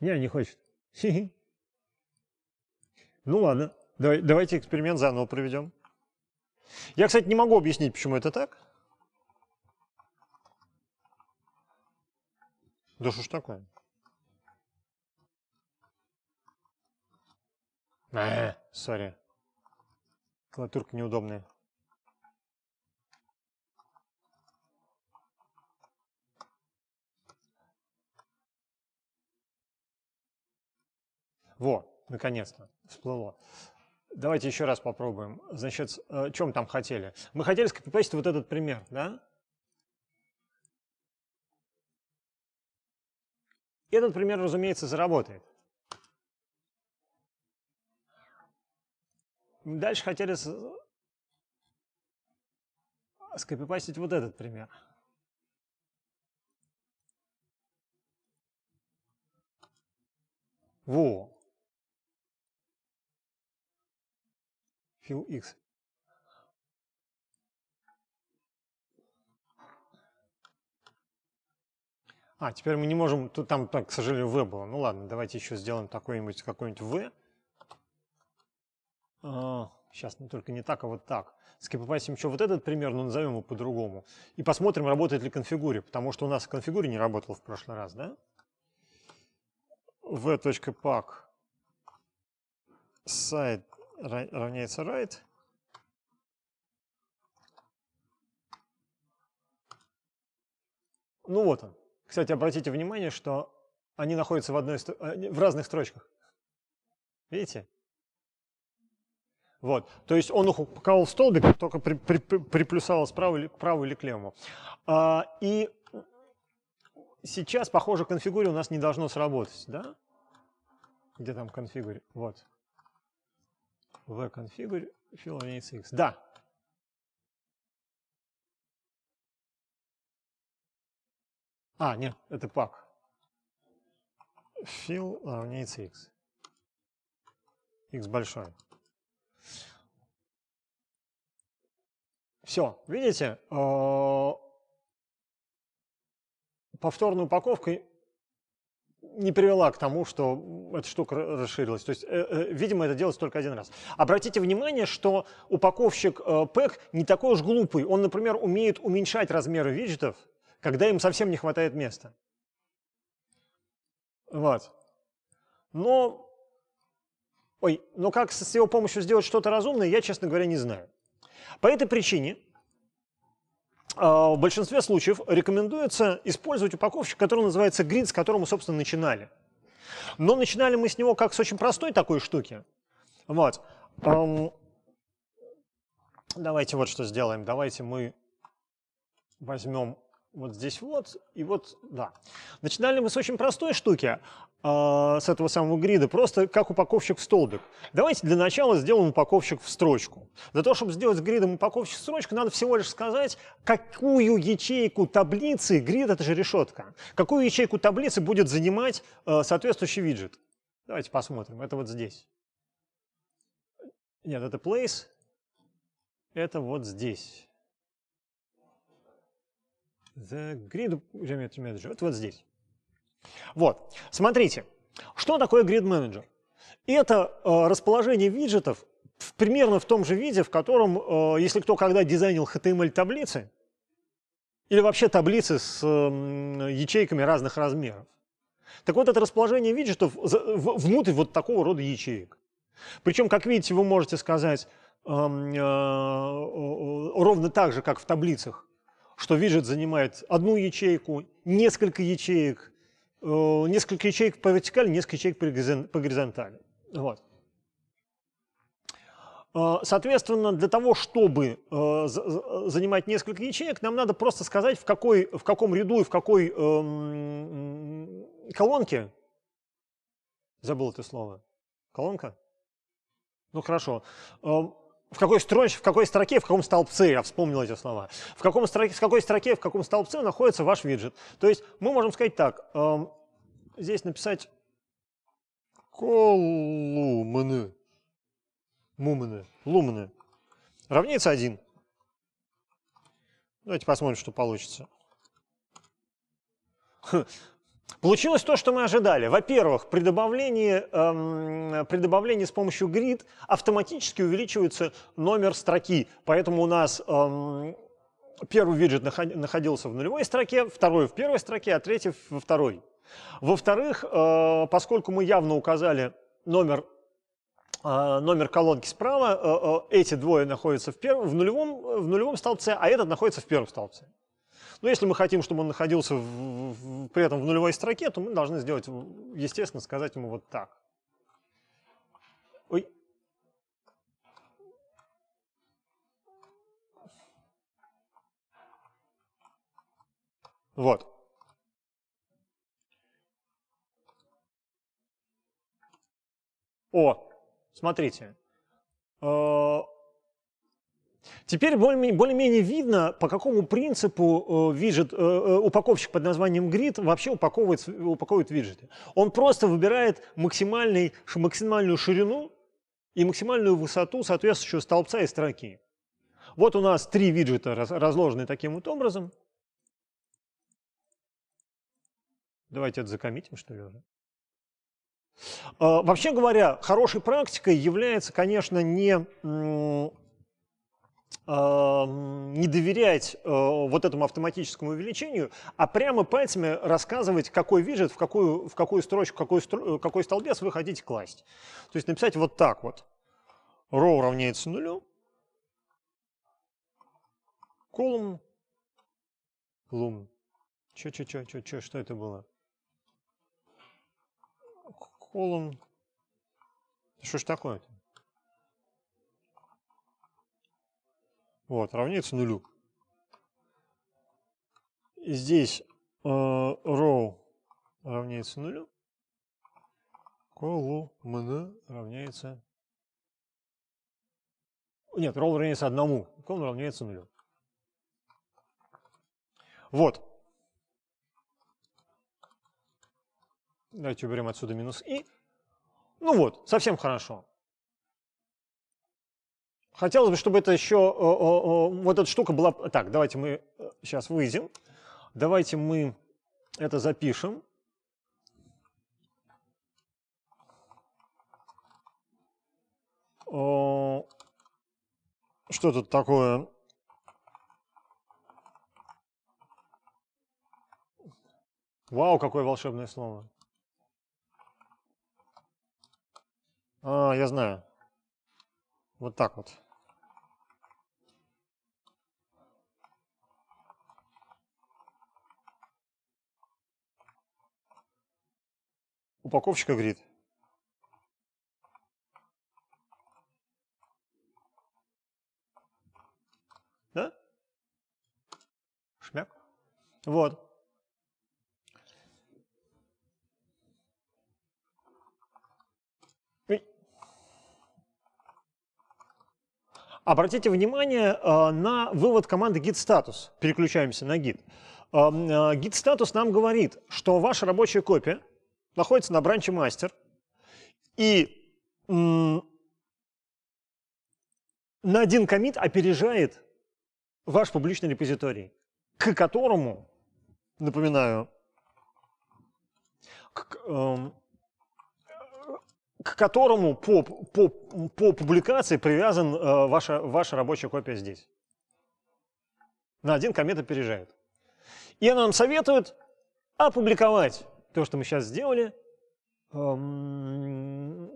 Не, не хочет. [laughs] Ну ладно, Давай, давайте эксперимент заново проведем. Я, кстати, не могу объяснить, почему это так. Да что ж такое? А, э. Сори. Клавиатурка неудобная. Во, наконец-то, всплыло. Давайте еще раз попробуем. Значит, э, чем там хотели? Мы хотели скопипастить вот этот пример, да? Этот пример, разумеется, заработает. Дальше хотели скопипастить вот этот пример. Во! Фил X. А, теперь мы не можем, тут там, так, к сожалению, V было. Ну ладно, давайте еще сделаем такой-нибудь какой-нибудь V сейчас, а, ну только не так, а вот так. Скипопасим еще вот этот пример, но назовем его по-другому. И посмотрим, работает ли конфигуре, потому что у нас конфигуре не работал в прошлый раз, да? v.pack сайт равняется right. Ну вот он. Кстати, обратите внимание, что они находятся в, одной, э, в разных строчках. Видите? Вот. То есть он упаковал столбик, только при, при, при, приплюсал справа или, к или к левому. А, и сейчас, похоже, конфигури у нас не должно сработать, да? Где там конфигуре? Вот. В конфигуре филонец x. Да. А, нет, это пак. Fill равняется x. x большой. Все, видите, э, повторная упаковка не привела к тому, что эта штука расширилась. То есть, э, э, видимо, это делается только один раз. Обратите внимание, что упаковщик ПЭК не такой уж глупый. Он, например, умеет уменьшать размеры виджетов, когда им совсем не хватает места. Вот. Но, ой, но как с его помощью сделать что-то разумное, я, честно говоря, не знаю. По этой причине а, в большинстве случаев рекомендуется использовать упаковщик, который называется грид, с которого мы, собственно, начинали. Но начинали мы с него как с очень простой такой штуки. Вот. Давайте вот что сделаем. Давайте мы возьмем вот здесь вот, и вот, да. Начинали мы с очень простой штуки, а, с этого самого грида, просто как упаковщик в столбик. Давайте для начала сделаем упаковщик в строчку. Для того, чтобы сделать с гридом упаковщик в строчку, надо всего лишь сказать, какую ячейку таблицы, грид — это же решетка, какую ячейку таблицы будет занимать э, соответствующий виджет. Давайте посмотрим, это вот здесь. Нет, это place, это вот здесь. The grid Grid Manager. Это вот здесь. Вот. Смотрите, что такое Grid Manager? Это э, расположение виджетов в, примерно в том же виде, в котором, э, если кто когда дизайнил HTML-таблицы, или вообще таблицы с э, ячейками разных размеров. Так вот, это расположение виджетов внутрь вот такого рода ячеек. Причем, как видите, вы можете сказать эм, э, э, ровно так же, как в таблицах, что виджет занимает одну ячейку, несколько ячеек, э, несколько ячеек по вертикали, несколько ячеек по горизонтали. Вот. Э, соответственно, для того, чтобы э, занимать несколько ячеек, нам надо просто сказать, в, какой, в каком ряду и в какой эм, колонке. Забыл это слово. Колонка? Ну хорошо в какой строчке, в какой строке, в каком столбце, я вспомнил эти слова, в, каком строке, в какой строке, в каком столбце находится ваш виджет. То есть мы можем сказать так, эм, здесь написать колумны, мумны, лумны равняется 1. Давайте посмотрим, что получится. Хм. Получилось то, что мы ожидали. Во-первых, при добавлении, эм, при добавлении с помощью grid автоматически увеличивается номер строки. Поэтому у нас эм, первый виджет находился в нулевой строке, второй в первой строке, а третий во второй. Во-вторых, э, поскольку мы явно указали номер э, номер колонки справа, э, э, эти двое находятся в, первом, в, нулевом, в нулевом столбце, а этот находится в первом столбце. Но ну, если мы хотим, чтобы он находился в, в, при этом в нулевой строке, то мы должны сделать, естественно, сказать ему вот так. Ой. Вот. О, смотрите. Э, Теперь более-менее видно, по какому принципу э, виджет, э, э, упаковщик под названием Grid вообще упаковывает, упаковывает виджеты. Он просто выбирает максимальный, максимальную ширину и максимальную высоту соответствующего столбца и строки. Вот у нас три виджета разложены таким вот образом. Давайте это закоммитим, что ли, уже. А, вообще говоря, хорошей практикой является, конечно, не не доверять э, вот этому автоматическому увеличению, а прямо пальцами рассказывать, какой виджет, в какую, в какую строчку, какой, стро, э, какой столбец вы хотите класть. То есть написать вот так вот. Row равняется нулю. Column. Column. Че, че, че, че, че, что это было? Column. Что ж такое-то? Вот, равняется нулю. И здесь э, row равняется нулю. Колумна равняется... Нет, roll равняется одному. Колумна равняется нулю. Вот. Давайте уберем отсюда минус и. Ну вот, совсем хорошо. Хотелось бы, чтобы это еще, о, о, о, вот эта штука была... Так, давайте мы сейчас э, выйдем. Давайте мы это запишем. Что тут такое? Вау, какое волшебное слово. А, я знаю. Вот так вот. упаковщика грит. Да? Шмяк. Вот. Обратите внимание э, на вывод команды git status. Переключаемся на git. Э, э, git status нам говорит, что ваша рабочая копия – находится на бранче мастер, и на один комит опережает ваш публичный репозиторий, к которому, напоминаю, к, э, к которому по, по, по публикации привязан э, ваша, ваша рабочая копия здесь. На один комит опережает. И она нам советует опубликовать то, что мы сейчас сделали, эм,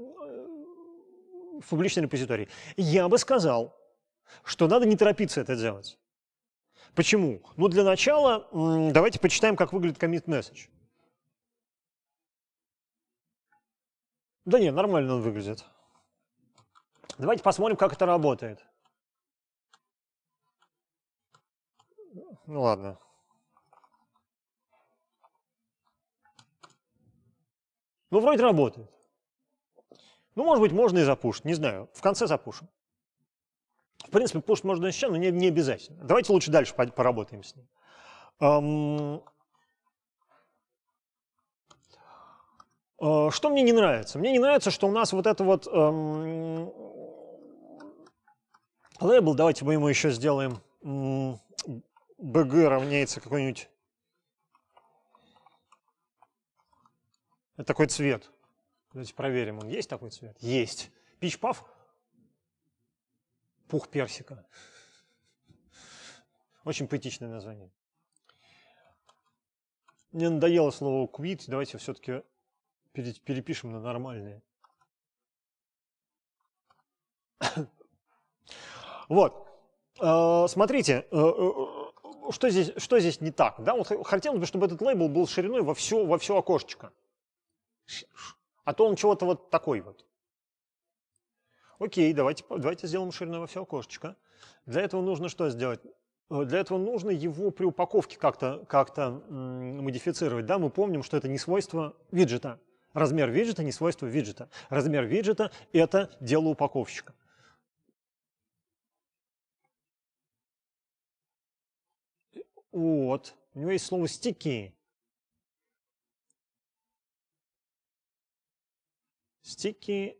в публичной репозитории. Я бы сказал, что надо не торопиться это делать. Почему? Ну, для начала давайте почитаем, как выглядит commit message. Да нет, нормально он выглядит. Давайте посмотрим, как это работает. Ну ладно. Ну, вроде работает. Ну, может быть, можно и запушить, не знаю. В конце запушим. В принципе, пушить можно еще, но не, не обязательно. Давайте лучше дальше поработаем с ним. Эм... Э, что мне не нравится? Мне не нравится, что у нас вот это вот эм... лейбл, давайте мы ему еще сделаем, эм... равняется какой-нибудь Это такой цвет. Давайте проверим, он есть такой цвет? Есть. Пич-паф? Пух персика. Очень поэтичное название. Мне надоело слово квит, давайте все-таки перепишем на нормальное. [coughs] Вот. Э, смотрите, э, э, что здесь, что здесь не так? Да? Вот хотелось бы, чтобы этот лейбл был шириной во все, во все окошечко. А то он чего-то вот такой вот. Окей, давайте, давайте сделаем шириной во все окошечко. Для этого нужно что сделать? Для этого нужно его при упаковке как-то как, -то, модифицировать. Да, мы помним, что это не свойство виджета. Размер виджета не свойство виджета. Размер виджета – это дело упаковщика. Э, вот. У него есть слово «стики». Стики.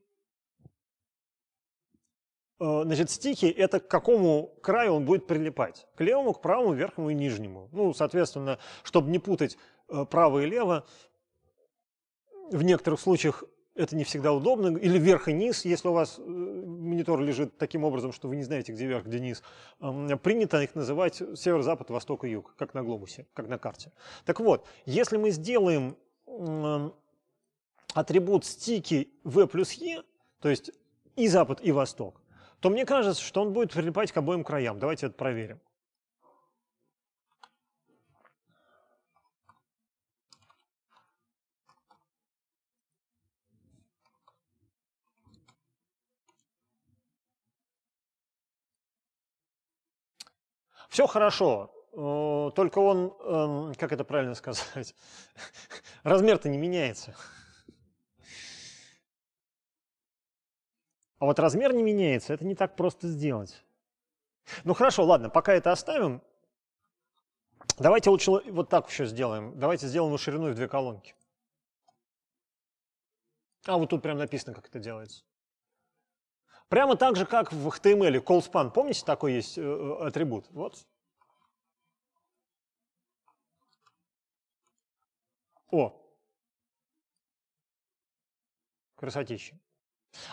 Э, значит, стики – это к какому краю он будет прилипать? К левому, к правому, верхнему и нижнему. Ну, соответственно, чтобы не путать э, право и лево, в некоторых случаях это не всегда удобно. Или вверх и низ, если у вас э, монитор лежит таким образом, что вы не знаете, где вверх, где низ. Эм, принято их называть северо запад, восток и юг, как на глобусе, как на карте. Так вот, если мы сделаем эм, атрибут стики v плюс e, то есть и запад, и восток, то мне кажется, что он будет прилипать к обоим краям. Давайте это проверим. Все хорошо, э, только он, эм, как это правильно сказать, [laughs] размер-то не меняется. А вот размер не меняется, это не так просто сделать. Ну хорошо, ладно, пока это оставим. Давайте лучше вот так еще сделаем. Давайте сделаем его в две колонки. А вот тут прям написано, как это делается. Прямо так же, как в HTML, call эм Помните, такой есть э, э, атрибут? Вот. О! Красотища.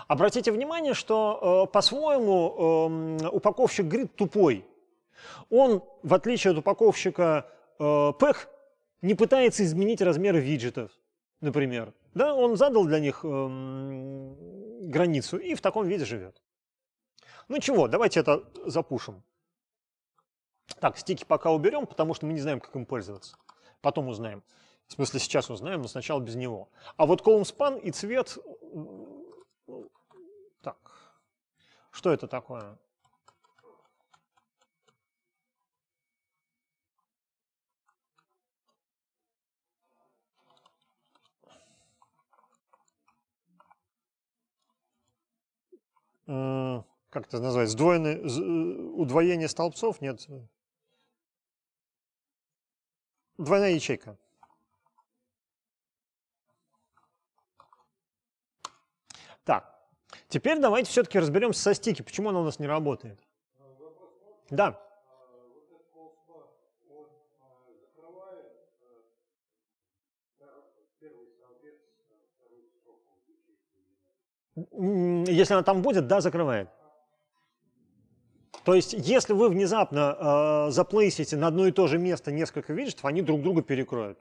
Обратите внимание, что э, по-своему э, упаковщик Грид тупой. Он, в отличие от упаковщика э, ПЭХ, не пытается изменить размеры виджетов, например. Да, он задал для них э, границу и в таком виде живет. Ну чего, давайте это запушим. Так, стики пока уберем, потому что мы не знаем, как им пользоваться. Потом узнаем. В смысле, сейчас узнаем, но сначала без него. А вот column span и цвет ну, так, что это такое? как это называется, сдвоенное, э, удвоение столбцов, нет, двойная ячейка. Теперь давайте все-таки разберемся со стики, почему она у нас не работает. Да. Если она там будет, да, закрывает. То есть, если вы внезапно э, заплейсите на одно и то же место несколько виджетов, они друг друга перекроют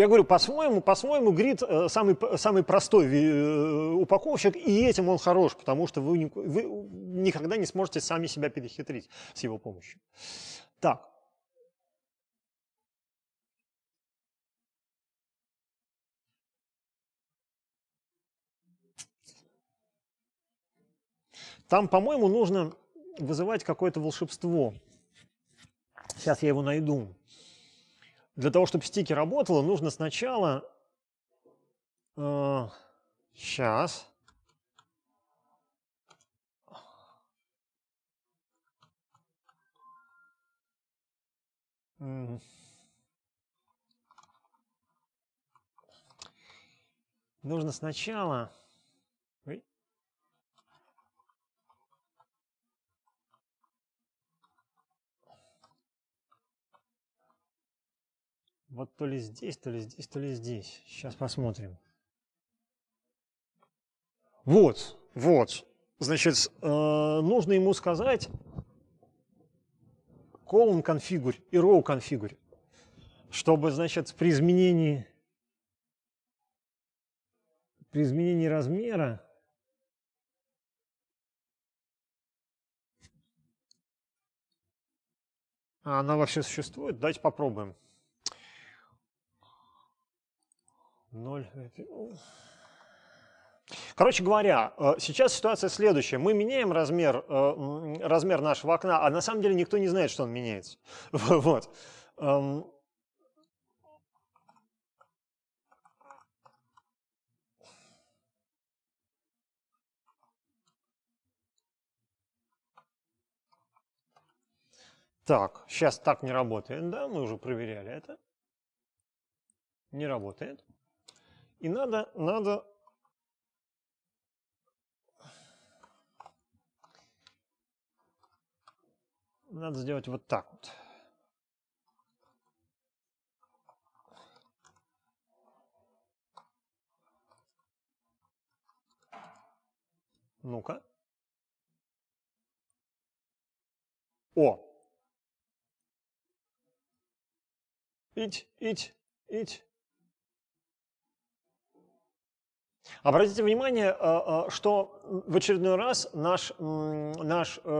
я говорю, по-своему, по-своему, Грид э, самый, самый простой э, упаковщик, и этим он хорош, потому что вы, вы никогда не сможете сами себя перехитрить с его помощью. Так. Там, по-моему, нужно вызывать какое-то волшебство. Сейчас я его найду для того, чтобы стики работало, нужно сначала... Э, сейчас. Нужно сначала... Вот то ли здесь, то ли здесь, то ли здесь. Сейчас посмотрим. Вот, вот. Значит, э, нужно ему сказать column configure и row configure, чтобы, значит, при изменении, при изменении размера она вообще существует, давайте попробуем. 0. Короче говоря, э, сейчас ситуация следующая. Мы меняем размер, э, размер нашего окна, а на самом деле никто не знает, что он меняется. [laughs] Вот. Эм. Так, сейчас так не работает, да, мы уже проверяли это. Не работает. И надо, надо надо сделать вот так вот. Ну-ка. О! Ить, ить, ить. Обратите внимание, э, э, что в очередной раз наш, наш э,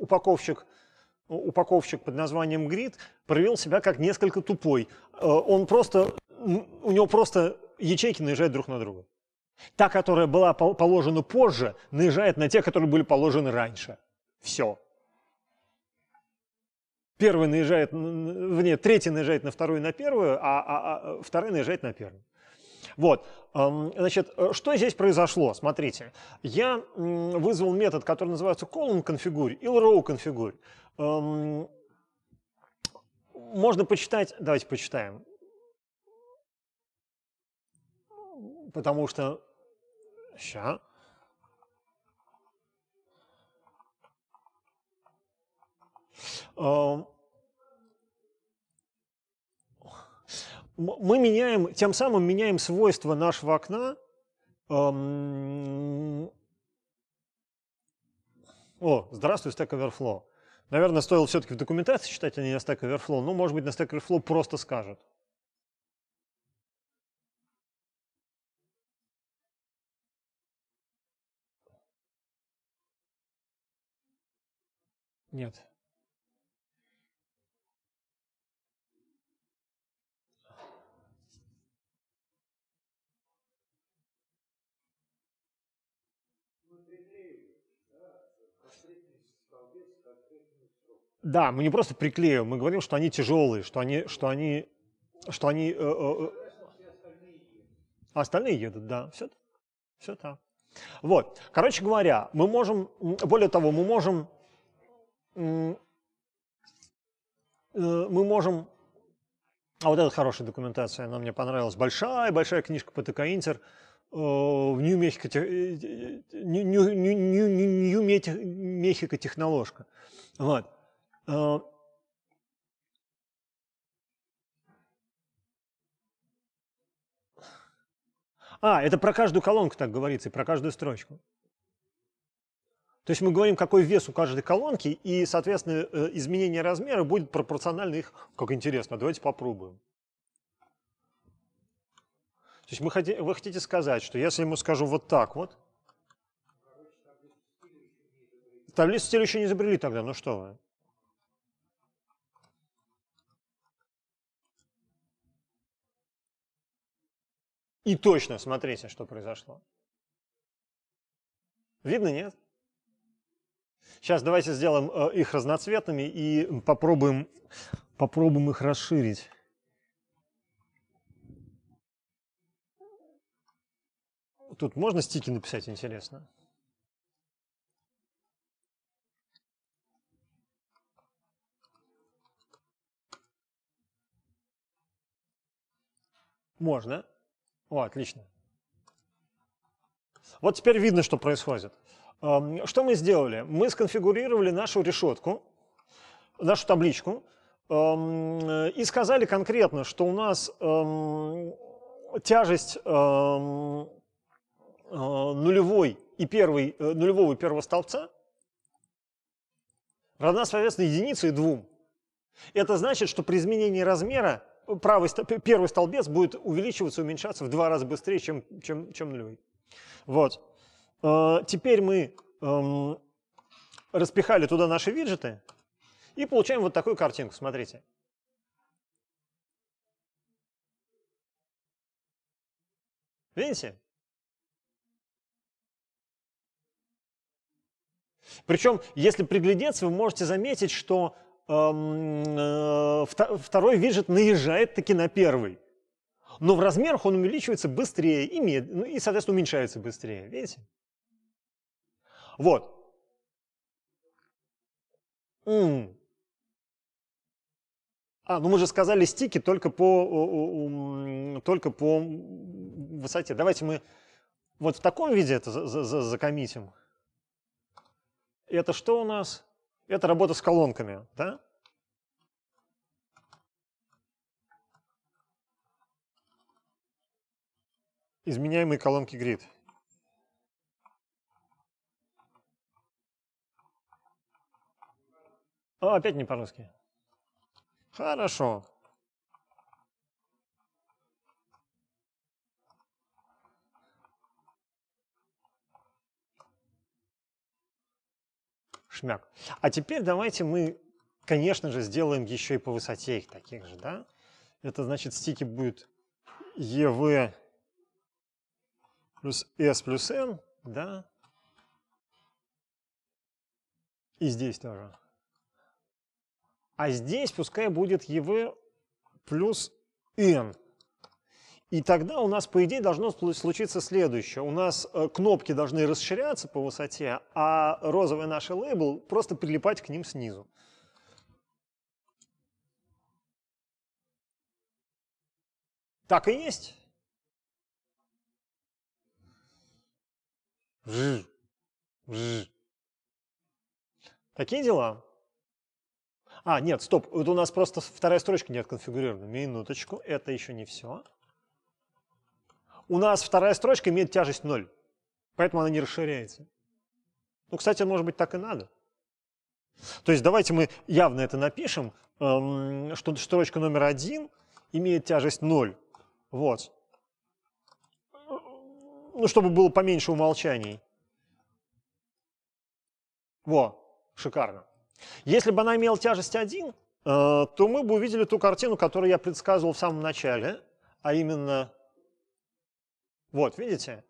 упаковщик, упаковщик под названием Грид проявил себя как несколько тупой. Он просто, у него просто ячейки наезжают друг на друга. Та, которая была положена позже, наезжает на те, которые были положены раньше. Все. Первый наезжает, вне, третий наезжает на вторую и на первую, а, а, а второй наезжает на первую. Вот. Значит, э, что здесь произошло? Смотрите, я вызвал метод, который называется column configure и row configure. Можно почитать, давайте почитаем, потому что, сейчас, Uh, мы меняем, тем самым меняем свойства нашего окна. О, здравствуй, Stack Overflow. Наверное, стоило все-таки в документации читать, а не на Stack Overflow. Ну, может быть, на Stack Overflow просто скажут. Нет. Да, мы не просто приклеиваем, мы говорим, что они тяжелые, что они, что они, что они. Э, э, а остальные едут, да, все, все так. Вот, короче говоря, мы можем, более того, мы можем, э, мы можем, а вот это хорошая документация, она мне понравилась, большая, большая книжка ПТК интер в Нью-Мехико Нью -Мехико технологка. Вот. Э, а, это про каждую колонку так говорится, и про каждую строчку. То есть мы говорим, какой вес у каждой колонки, и, соответственно, э, изменение размера будет пропорционально их... Как интересно, давайте попробуем. То есть мы хотите, вы хотите сказать, что если мы скажем вот так вот, таблицу стиля еще не изобрели тогда, ну что вы. И точно смотрите, что произошло. Видно, нет? Сейчас давайте сделаем э, их разноцветными и попробуем, попробуем их расширить. Тут можно стики написать, интересно? Можно. О, отлично. Вот теперь видно, что происходит. Эм, что мы сделали? Мы сконфигурировали нашу решетку, нашу табличку, эм, и сказали конкретно, что у нас эм, тяжесть э, нулевой и первой, э, нулевого и первого столбца равна, соответственно, единице и двум. Это значит, что при изменении размера правый, первый столбец будет увеличиваться, уменьшаться в два раза быстрее, чем, чем, чем нулевой. Вот. Э, теперь мы эм, распихали туда наши виджеты и получаем вот такую картинку. Смотрите. Видите? Причем, если приглядеться, вы можете заметить, что Э, второй виджет наезжает таки на первый. Но в размерах он увеличивается быстрее и, мед... ну, и соответственно, уменьшается быстрее. Видите? Вот. М. А, ну мы же сказали стики только по, только по высоте. Давайте мы вот в таком виде это закоммитим. Это что у нас? Это работа с колонками, да? Изменяемые колонки grid. А, опять не по-русски. Хорошо. шмяк. А теперь давайте мы, конечно же, сделаем еще и по высоте их таких же, да? Это значит, стики будет EV плюс S плюс N, да? И здесь тоже. А здесь пускай будет EV плюс N. И тогда у нас, по идее, должно случиться следующее. У нас э, кнопки должны расширяться по высоте, а розовый наш лейбл просто прилипать к ним снизу. Так и есть. Вж, вж. Такие дела. А, нет, стоп, это у нас просто вторая строчка не отконфигурирована. Минуточку, это еще не все у нас вторая строчка имеет тяжесть 0, поэтому она не расширяется. Ну, кстати, может быть, так и надо. То есть давайте мы явно это напишем, эм, что строчка номер один имеет тяжесть 0. Вот. Ну, чтобы было поменьше умолчаний. Во, шикарно. Если бы она имела тяжесть 1, э, то мы бы увидели ту картину, которую я предсказывал в самом начале, а именно вот, видите?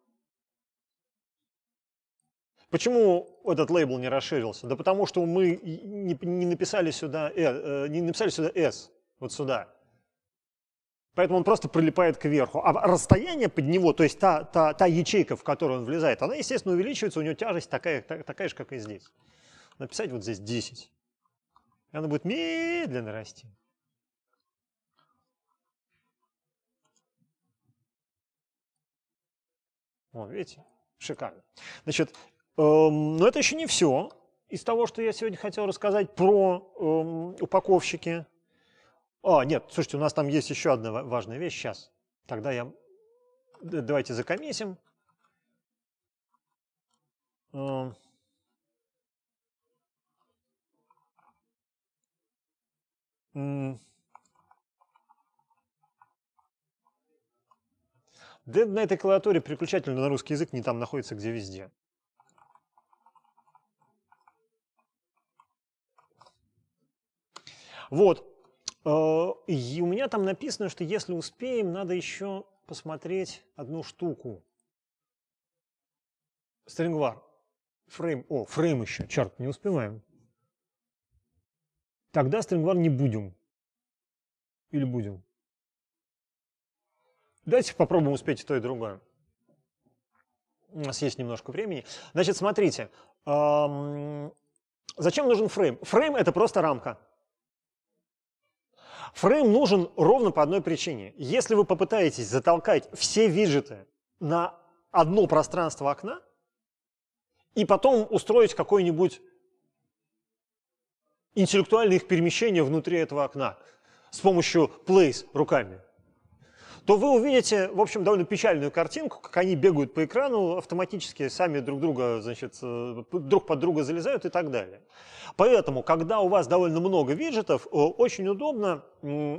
Почему этот лейбл не расширился? Да потому что мы не, не написали сюда э, э не написали сюда S, вот сюда. Поэтому он просто прилипает кверху. А расстояние под него, то есть та, та, та ячейка, в которую он влезает, она, естественно, увеличивается, у него тяжесть такая, так, такая же, как и здесь. Написать вот здесь 10. И она будет медленно расти. Вот, видите, шикарно. Значит, эм, но это еще не все. Из того, что я сегодня хотел рассказать про эм, упаковщики. А, нет, слушайте, у нас там есть еще одна важная вещь. Сейчас. Тогда я... Давайте закоммисим. Эм... Mm. Да на этой клавиатуре переключатель на русский язык не там находится, где везде. Вот. Э, и у меня там написано, что если успеем, надо еще посмотреть одну штуку. Стрингвар. Фрейм. О, фрейм еще. Черт, не успеваем. Тогда стрингвар не будем. Или будем? Давайте попробуем успеть и то, и другое. У нас есть немножко времени. Значит, смотрите. Зачем нужен фрейм? Фрейм — это просто рамка. Фрейм нужен ровно по одной причине. Если вы попытаетесь затолкать все виджеты на одно пространство окна и потом устроить какое нибудь интеллектуальное их перемещение внутри этого окна с помощью place руками – то вы увидите, в общем, довольно печальную картинку, как они бегают по экрану автоматически, сами друг друга, значит, э, друг под друга залезают и так далее. Поэтому, когда у вас довольно много виджетов, э, очень удобно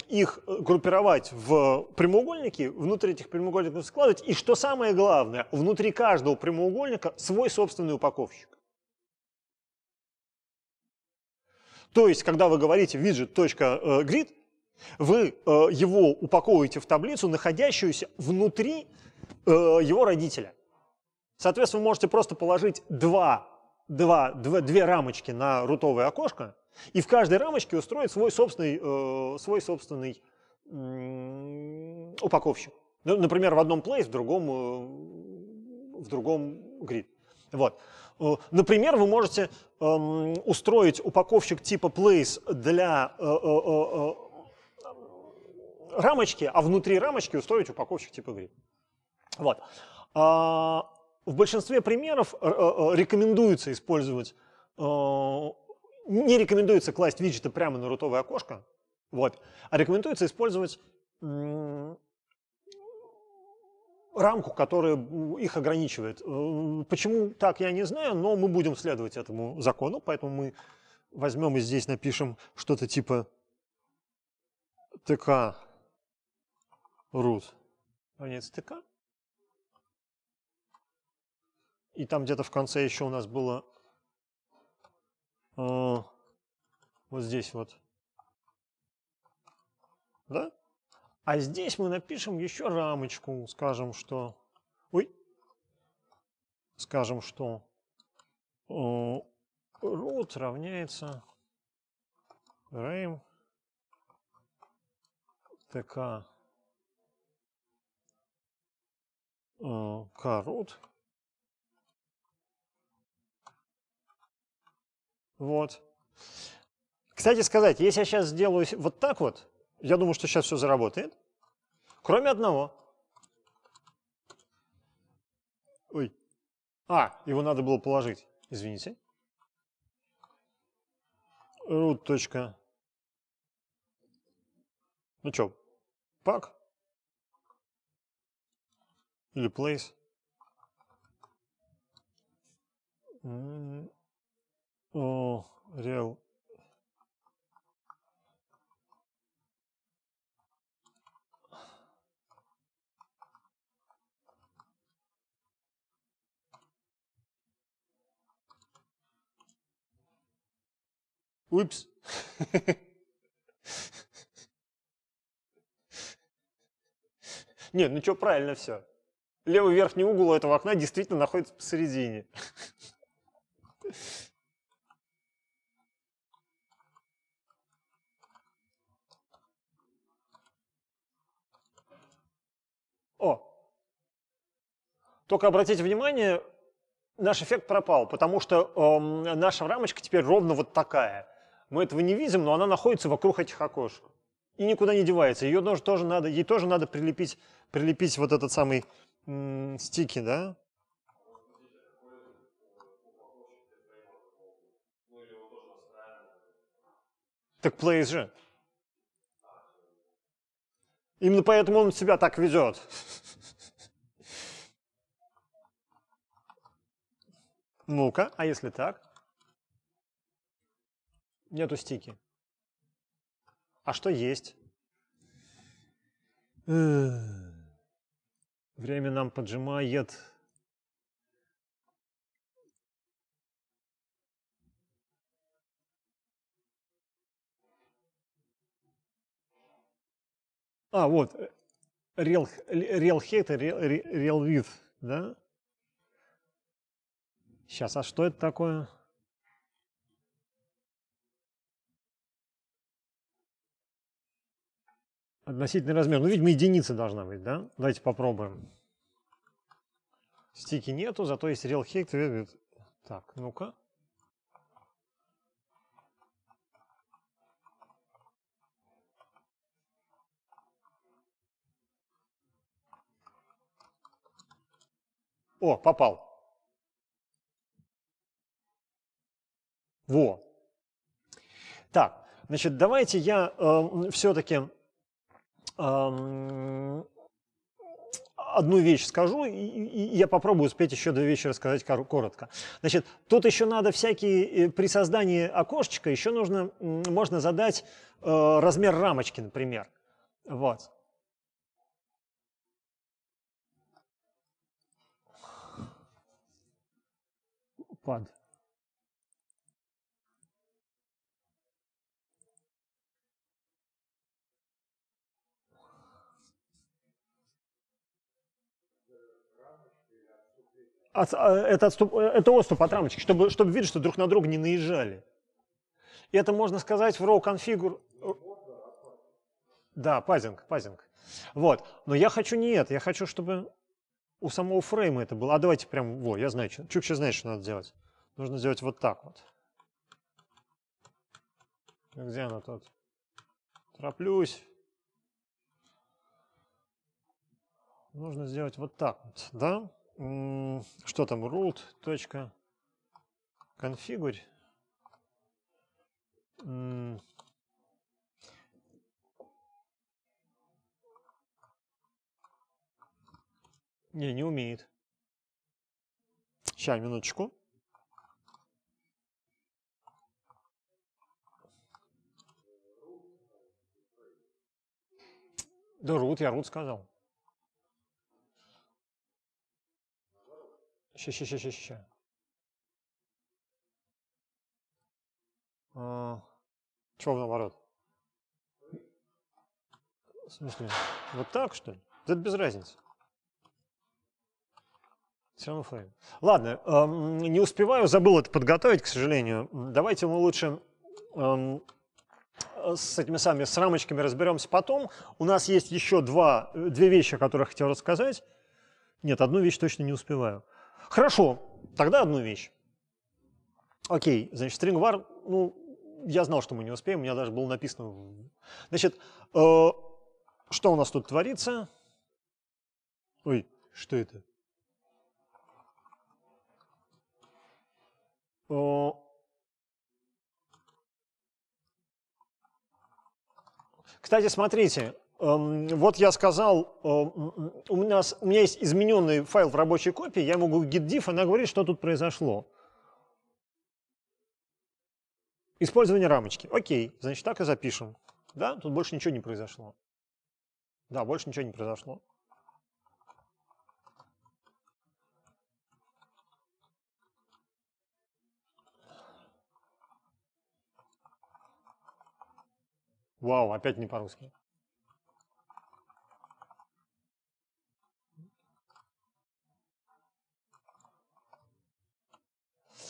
их э, группировать в прямоугольники, внутри этих прямоугольников складывать, и что самое главное, внутри каждого прямоугольника свой собственный упаковщик. То есть, когда вы говорите widget.grid, вы э, его упаковываете в таблицу, находящуюся внутри э, его родителя. Соответственно, вы можете просто положить два, два, два, две рамочки на рутовое окошко, и в каждой рамочке устроить свой собственный, э, свой собственный э, упаковщик. Ну, например, в одном place, в другом, э, в другом grid. Вот. Э, например, вы можете эм, устроить упаковщик типа place для э, э, э, э рамочки, а внутри рамочки устроить упаковщик типа гриль. Вот. А, в большинстве примеров э, э, э, рекомендуется использовать, не рекомендуется класть виджеты прямо на рутовое окошко, вот, а рекомендуется использовать рамку, которая их ограничивает. Почему так, я не знаю, но мы будем следовать этому закону, поэтому мы возьмем и здесь напишем что-то типа ТК root равняется тк. И там где-то в конце еще у нас было э, вот здесь вот. Да? А здесь мы напишем еще рамочку, скажем, что... Ой! Скажем, что э, root равняется rame tk Э, корот. Вот. Кстати сказать, если я сейчас сделаю вот так вот, я думаю, что сейчас все заработает. Кроме одного. Ой. А, его надо было положить. Извините. root. Ну что, пак? или place. О, real. Упс. [laughs] Нет, ну что, правильно все левый верхний угол этого окна действительно находится посередине. О! Только обратите внимание, наш эффект пропал, потому что эм, наша рамочка теперь ровно вот такая. Мы этого не видим, но она находится вокруг этих окошек. И никуда не девается. Ее тоже, тоже надо, ей тоже надо прилепить, прилепить вот этот самый стики, да? Так плейс же. Именно поэтому он себя так ведет. Ну-ка, а если так? Нету стики. А что есть? Время нам поджимает. А, вот, э, real, real hate real, real with, да? Сейчас, а что это такое? Относительный размер. Ну, видимо, единица должна быть, да? Давайте попробуем. Стики нету, зато есть real hit. Так, ну-ка. О, попал. Во. Так, значит, давайте я э, все-таки одну вещь скажу, и, я попробую успеть еще две вещи рассказать коротко. Значит, тут еще надо всякие, э, при создании окошечка еще нужно, можно задать э, размер рамочки, например. Вот. Пад. от, э, это, отступ, э, это отступ от рамочки, чтобы, чтобы видеть, что друг на друга не наезжали. И это можно сказать в raw configure... Э, да, пазинг, пазинг. Вот. Но я хочу не это, я хочу, чтобы у самого фрейма это было. А давайте прям, во, я знаю, Чук сейчас знает, что надо делать. Нужно сделать вот так вот. Где она тут? Тороплюсь. Нужно сделать вот так вот, да? что там, root, точка, Не, не умеет. Сейчас, минуточку. Да, root, я root сказал. Ща, ща, ща, ща, ща. А, чего наоборот? В смысле? Вот так, что ли? это без разницы. Все равно флейм. Ладно, эм, не успеваю, забыл это подготовить, к сожалению. Давайте мы лучше эм, с этими самыми с рамочками разберемся потом. У нас есть еще два, э, две вещи, о которых хотел рассказать. Нет, одну вещь точно не успеваю. Хорошо, тогда одну вещь. Окей, значит, стрингвар, ну, я знал, что мы не успеем, у меня даже было написано. Значит, э, что у нас тут творится? Ой, что это? Э, кстати, смотрите, Эм, вот я сказал, эм, у меня, у меня есть измененный файл в рабочей копии, я могу git diff, она говорит, что тут произошло. Использование рамочки. Окей, значит, так и запишем. Да, тут больше ничего не произошло. Да, больше ничего не произошло. Вау, опять не по-русски.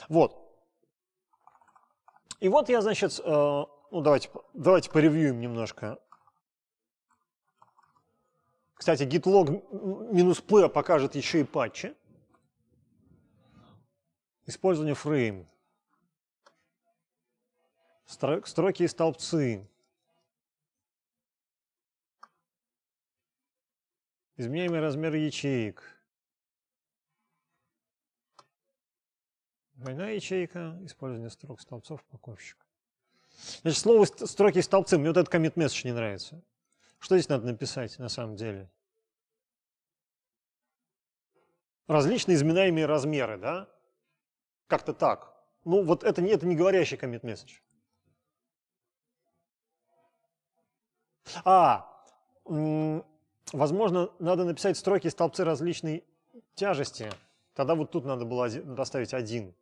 Вот. И вот я, значит, э, ну давайте, давайте поревьюем немножко. Кстати, gitlog минус p покажет еще и патчи. Использование фрейм. Строки и столбцы. Изменяемый размер ячеек. двойная ячейка, использование строк столбцов упаковщика. Значит, слово строки и столбцы, мне вот этот commit message не нравится. Что здесь надо написать на самом деле? Различные изменяемые размеры, да? Как-то так. Ну, вот это, не это не говорящий commit message. А, возможно, надо написать строки и столбцы различной тяжести. Тогда вот тут надо было один, доставить один.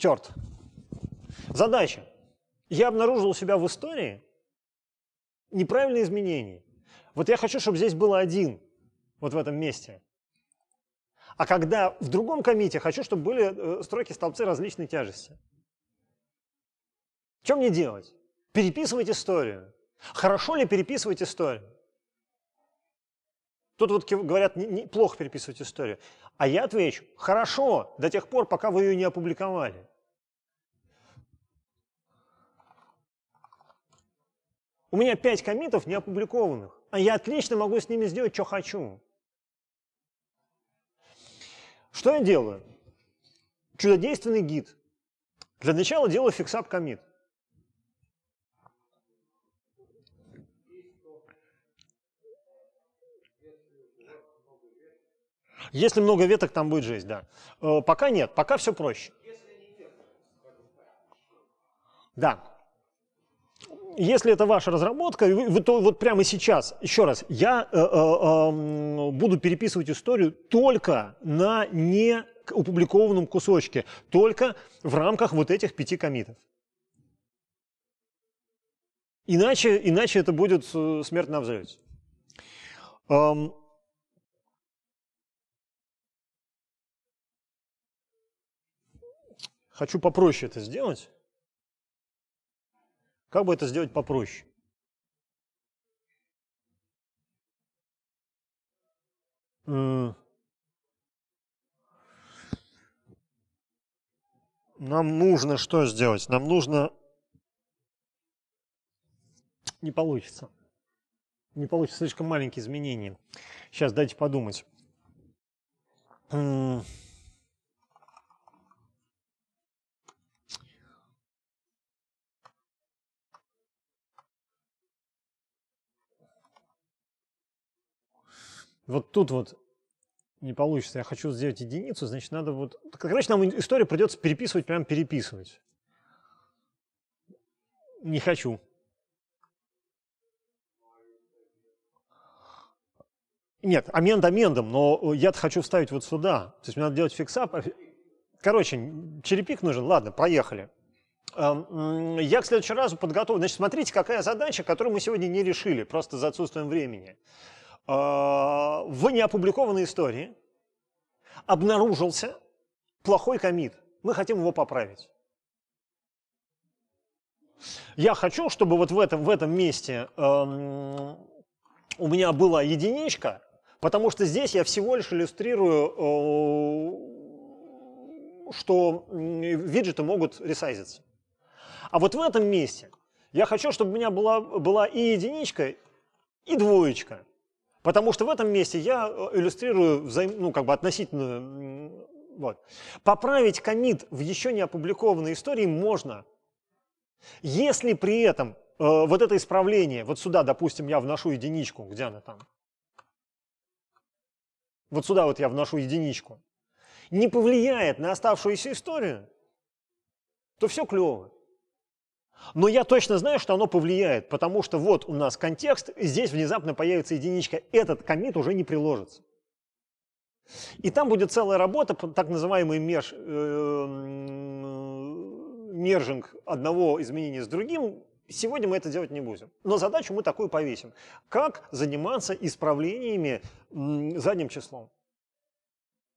Черт. Задача. Я обнаружил у себя в истории неправильные изменения. Вот я хочу, чтобы здесь было один, вот в этом месте. А когда в другом комите, хочу, чтобы были э, строки столбцы различной тяжести. Чем мне делать? Переписывать историю. Хорошо ли переписывать историю? Тут вот говорят, не, не, плохо переписывать историю. А я отвечу, хорошо, до тех пор, пока вы ее не опубликовали. У меня пять комитов не опубликованных, а я отлично могу с ними сделать, что хочу. Что я делаю? Чудодейственный гид. Для начала делаю фиксап комит. Если много веток, там будет жизнь, да. Э, пока нет, пока все проще. Да. Если это ваша разработка, вы, то вот прямо сейчас, еще раз, я э, э, эм, буду переписывать историю только на не кусочке, только в рамках вот этих пяти комитов. Иначе, иначе это будет э, смерть на взрыве. Эм, хочу попроще это сделать. Как бы это сделать попроще? Нам нужно что сделать? Нам нужно... Не получится. Не получится слишком маленькие изменения. Сейчас дайте подумать. вот тут вот не получится, я хочу сделать единицу, значит, надо вот... Короче, нам историю придется переписывать, прям переписывать. Не хочу. Нет, аменд амендом, но э, я то хочу вставить вот сюда. То есть мне надо делать фиксап. А короче, черепик нужен. Ладно, поехали. Эм, я к следующему разу подготовлю. Значит, смотрите, какая задача, которую мы сегодня не решили, просто за отсутствием времени. А, в неопубликованной истории обнаружился плохой комит. Мы хотим его поправить. Я хочу, чтобы вот в этом, в этом месте эм, у меня была единичка, потому что здесь я всего лишь иллюстрирую, э, что виджеты могут ресайзиться. А вот в этом месте я хочу, чтобы у меня была, была и единичка, и двоечка. Потому что в этом месте я э, иллюстрирую взаим, ну, как бы относительную... Вот. Поправить комит в еще не опубликованной истории можно, если при этом э, вот это исправление, вот сюда, допустим, я вношу единичку, где она там? Вот сюда вот я вношу единичку. Не повлияет на оставшуюся историю, то все клево. Но я точно знаю, что оно повлияет, потому что вот у нас контекст, здесь внезапно появится единичка, этот комит уже не приложится. И там будет целая работа, так называемый мерж, э, мержинг одного изменения с другим. Сегодня мы это делать не будем. Но задачу мы такую повесим. Как заниматься исправлениями задним числом?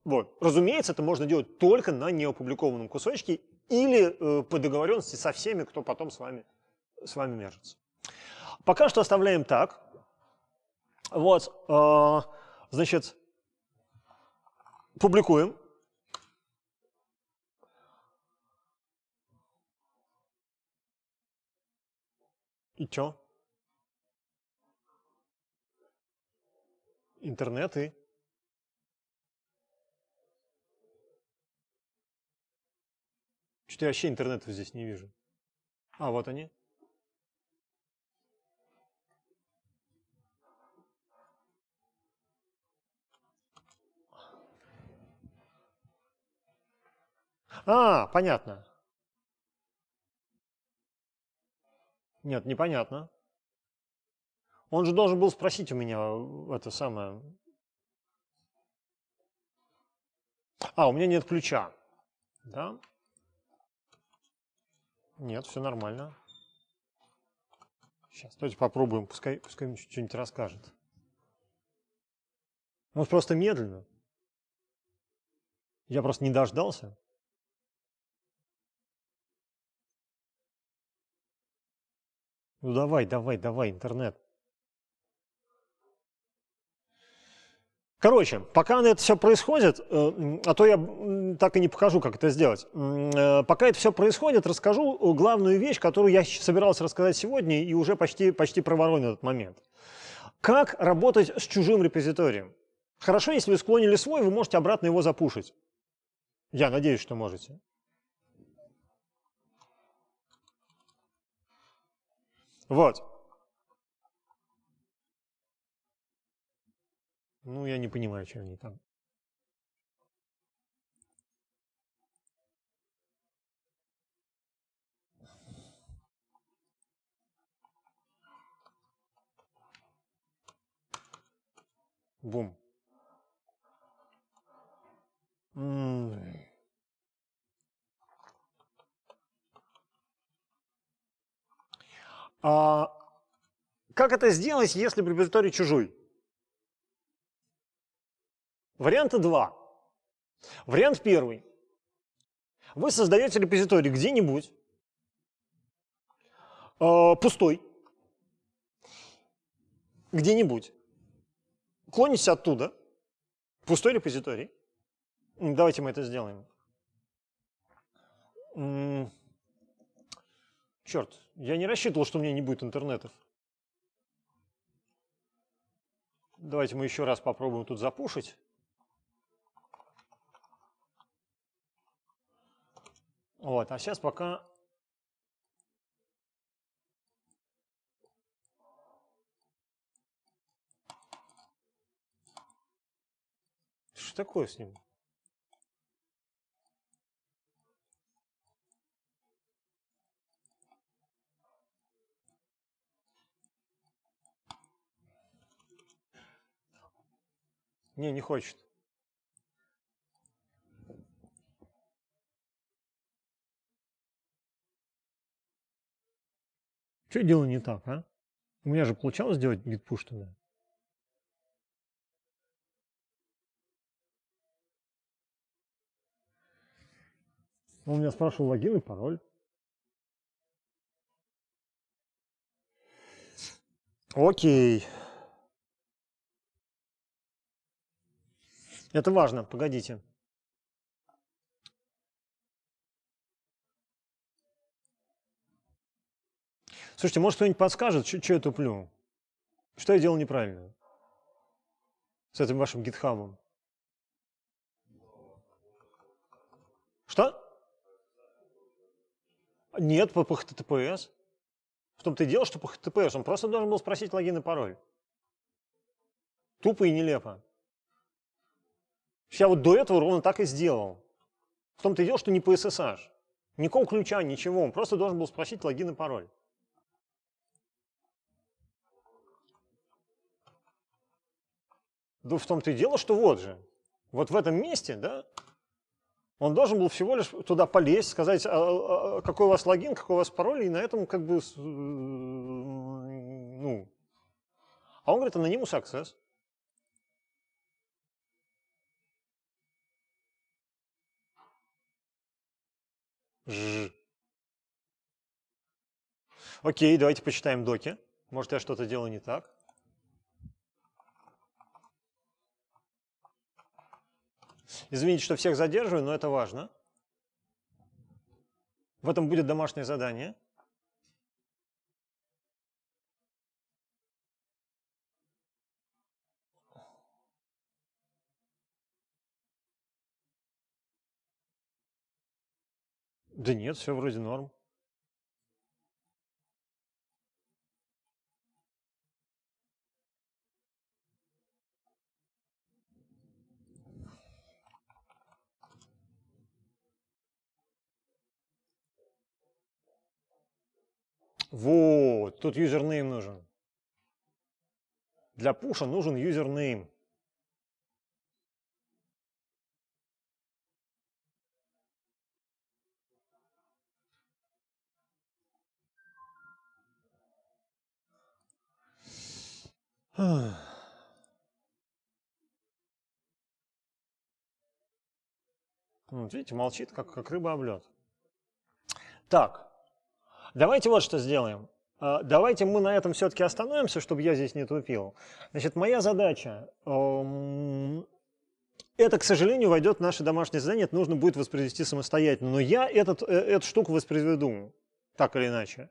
Вот. Разумеется, это можно делать только на неопубликованном кусочке или э, по договоренности со всеми, кто потом с вами, с вами мержится. Пока что оставляем так. Вот, э, значит, публикуем. И чё? Интернет и... Я вообще интернета здесь не вижу. А, вот они. А, понятно. Нет, непонятно. Он же должен был спросить у меня э, это самое. А, у меня нет ключа. Да? Нет, все нормально. Сейчас, давайте попробуем, пускай, пускай мне что-нибудь расскажет. Ну, просто медленно? Я просто не дождался? Ну давай, давай, давай, интернет. Короче, пока это все происходит, э, а то я так и не покажу, как это сделать. Э, пока это все происходит, расскажу э, главную вещь, которую я собирался рассказать сегодня и уже почти, почти проворонил этот момент. Как работать с чужим репозиторием? Хорошо, если вы склонили свой, вы можете обратно его запушить. Я надеюсь, что можете. Вот. Ну, я не понимаю, чем они там. Бум. А как это сделать, если препозиторий чужой? Варианта два. Вариант первый. Вы создаете репозиторий где-нибудь, э, пустой, где-нибудь, клонитесь оттуда, пустой репозиторий. Давайте мы это сделаем. Черт, я не рассчитывал, что у меня не будет интернетов. Давайте мы еще раз попробуем тут запушить. Вот, а сейчас пока Что такое с ним? Не, не хочет. Что я делаю не так, а? У меня же получалось сделать гитпуш туда. Он меня спрашивал логин и пароль. Окей. Это важно, погодите. Слушайте, может, кто-нибудь подскажет, что я туплю? Что я делал неправильно? С этим вашим гитхабом. Что? Нет, по, по HTTPS. В том-то и дело, что по HTTPS. Он просто должен был спросить логин и пароль. Тупо и нелепо. Я вот до этого ровно так и сделал. В том-то и дело, что не по SSH. Никакого ключа, ничего. Он просто должен был спросить логин и пароль. Да в том-то и дело, что вот же. Вот в этом месте, да, он должен был всего лишь туда полезть, сказать, а, а, а какой у вас логин, какой у вас пароль, и на этом как бы, э, ну. А он говорит, анонимус access. Ж. Окей, давайте почитаем доки. Может, я что-то делаю не так. Извините, что всех задерживаю, но это важно. В этом будет домашнее задание. Да нет, все вроде норм. Вот, тут юзернейм нужен. Для пуша нужен юзернейм. Ах. [sighs] Ну, вот видите, молчит, как, как рыба облет. Так, Давайте вот что сделаем. А, давайте мы на этом все-таки остановимся, чтобы я здесь не тупил. Значит, моя задача... Эм, это, к сожалению, войдет в наше домашнее задание, это нужно будет воспроизвести самостоятельно. Но я этот, э, эту штуку воспроизведу, так или иначе.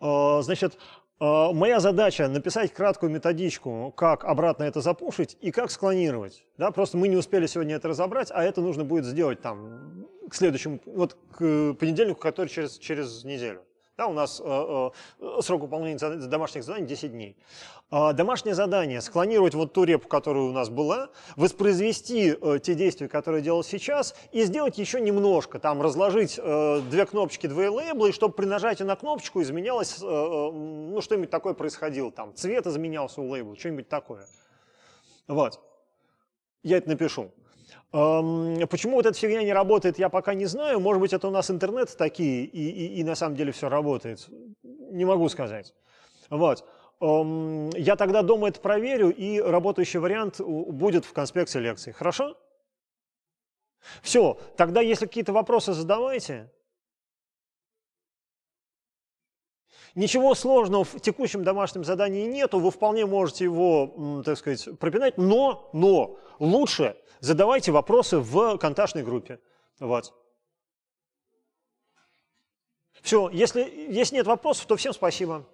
А, значит, а, моя задача написать краткую методичку, как обратно это запушить и как склонировать. Да? Просто мы не успели сегодня это разобрать, а это нужно будет сделать там к следующему, вот к понедельнику, который через, через неделю. Да, у нас э, э, срок выполнения домашних заданий 10 дней. Э, домашнее задание – склонировать вот ту репу, которая у нас была, воспроизвести э, те действия, которые делал сейчас, и сделать еще немножко, там, разложить э, две кнопочки, две лейблы, и чтобы при нажатии на кнопочку изменялось, э, э, ну, что-нибудь такое происходило, там, цвет изменялся у лейбла, что-нибудь такое. Вот. Я это напишу. Почему вот эта фигня не работает, я пока не знаю. Может быть, это у нас интернет такие, и, и, и на самом деле все работает. Не могу сказать. Вот. Я тогда дома это проверю, и работающий вариант будет в конспекте лекции. Хорошо? Все. Тогда, если какие-то вопросы задавайте, Ничего сложного в текущем домашнем задании нету, вы вполне можете его, так сказать, пропинать, но, но лучше задавайте вопросы в контактной группе. Вот. Все, если, если нет вопросов, то всем спасибо.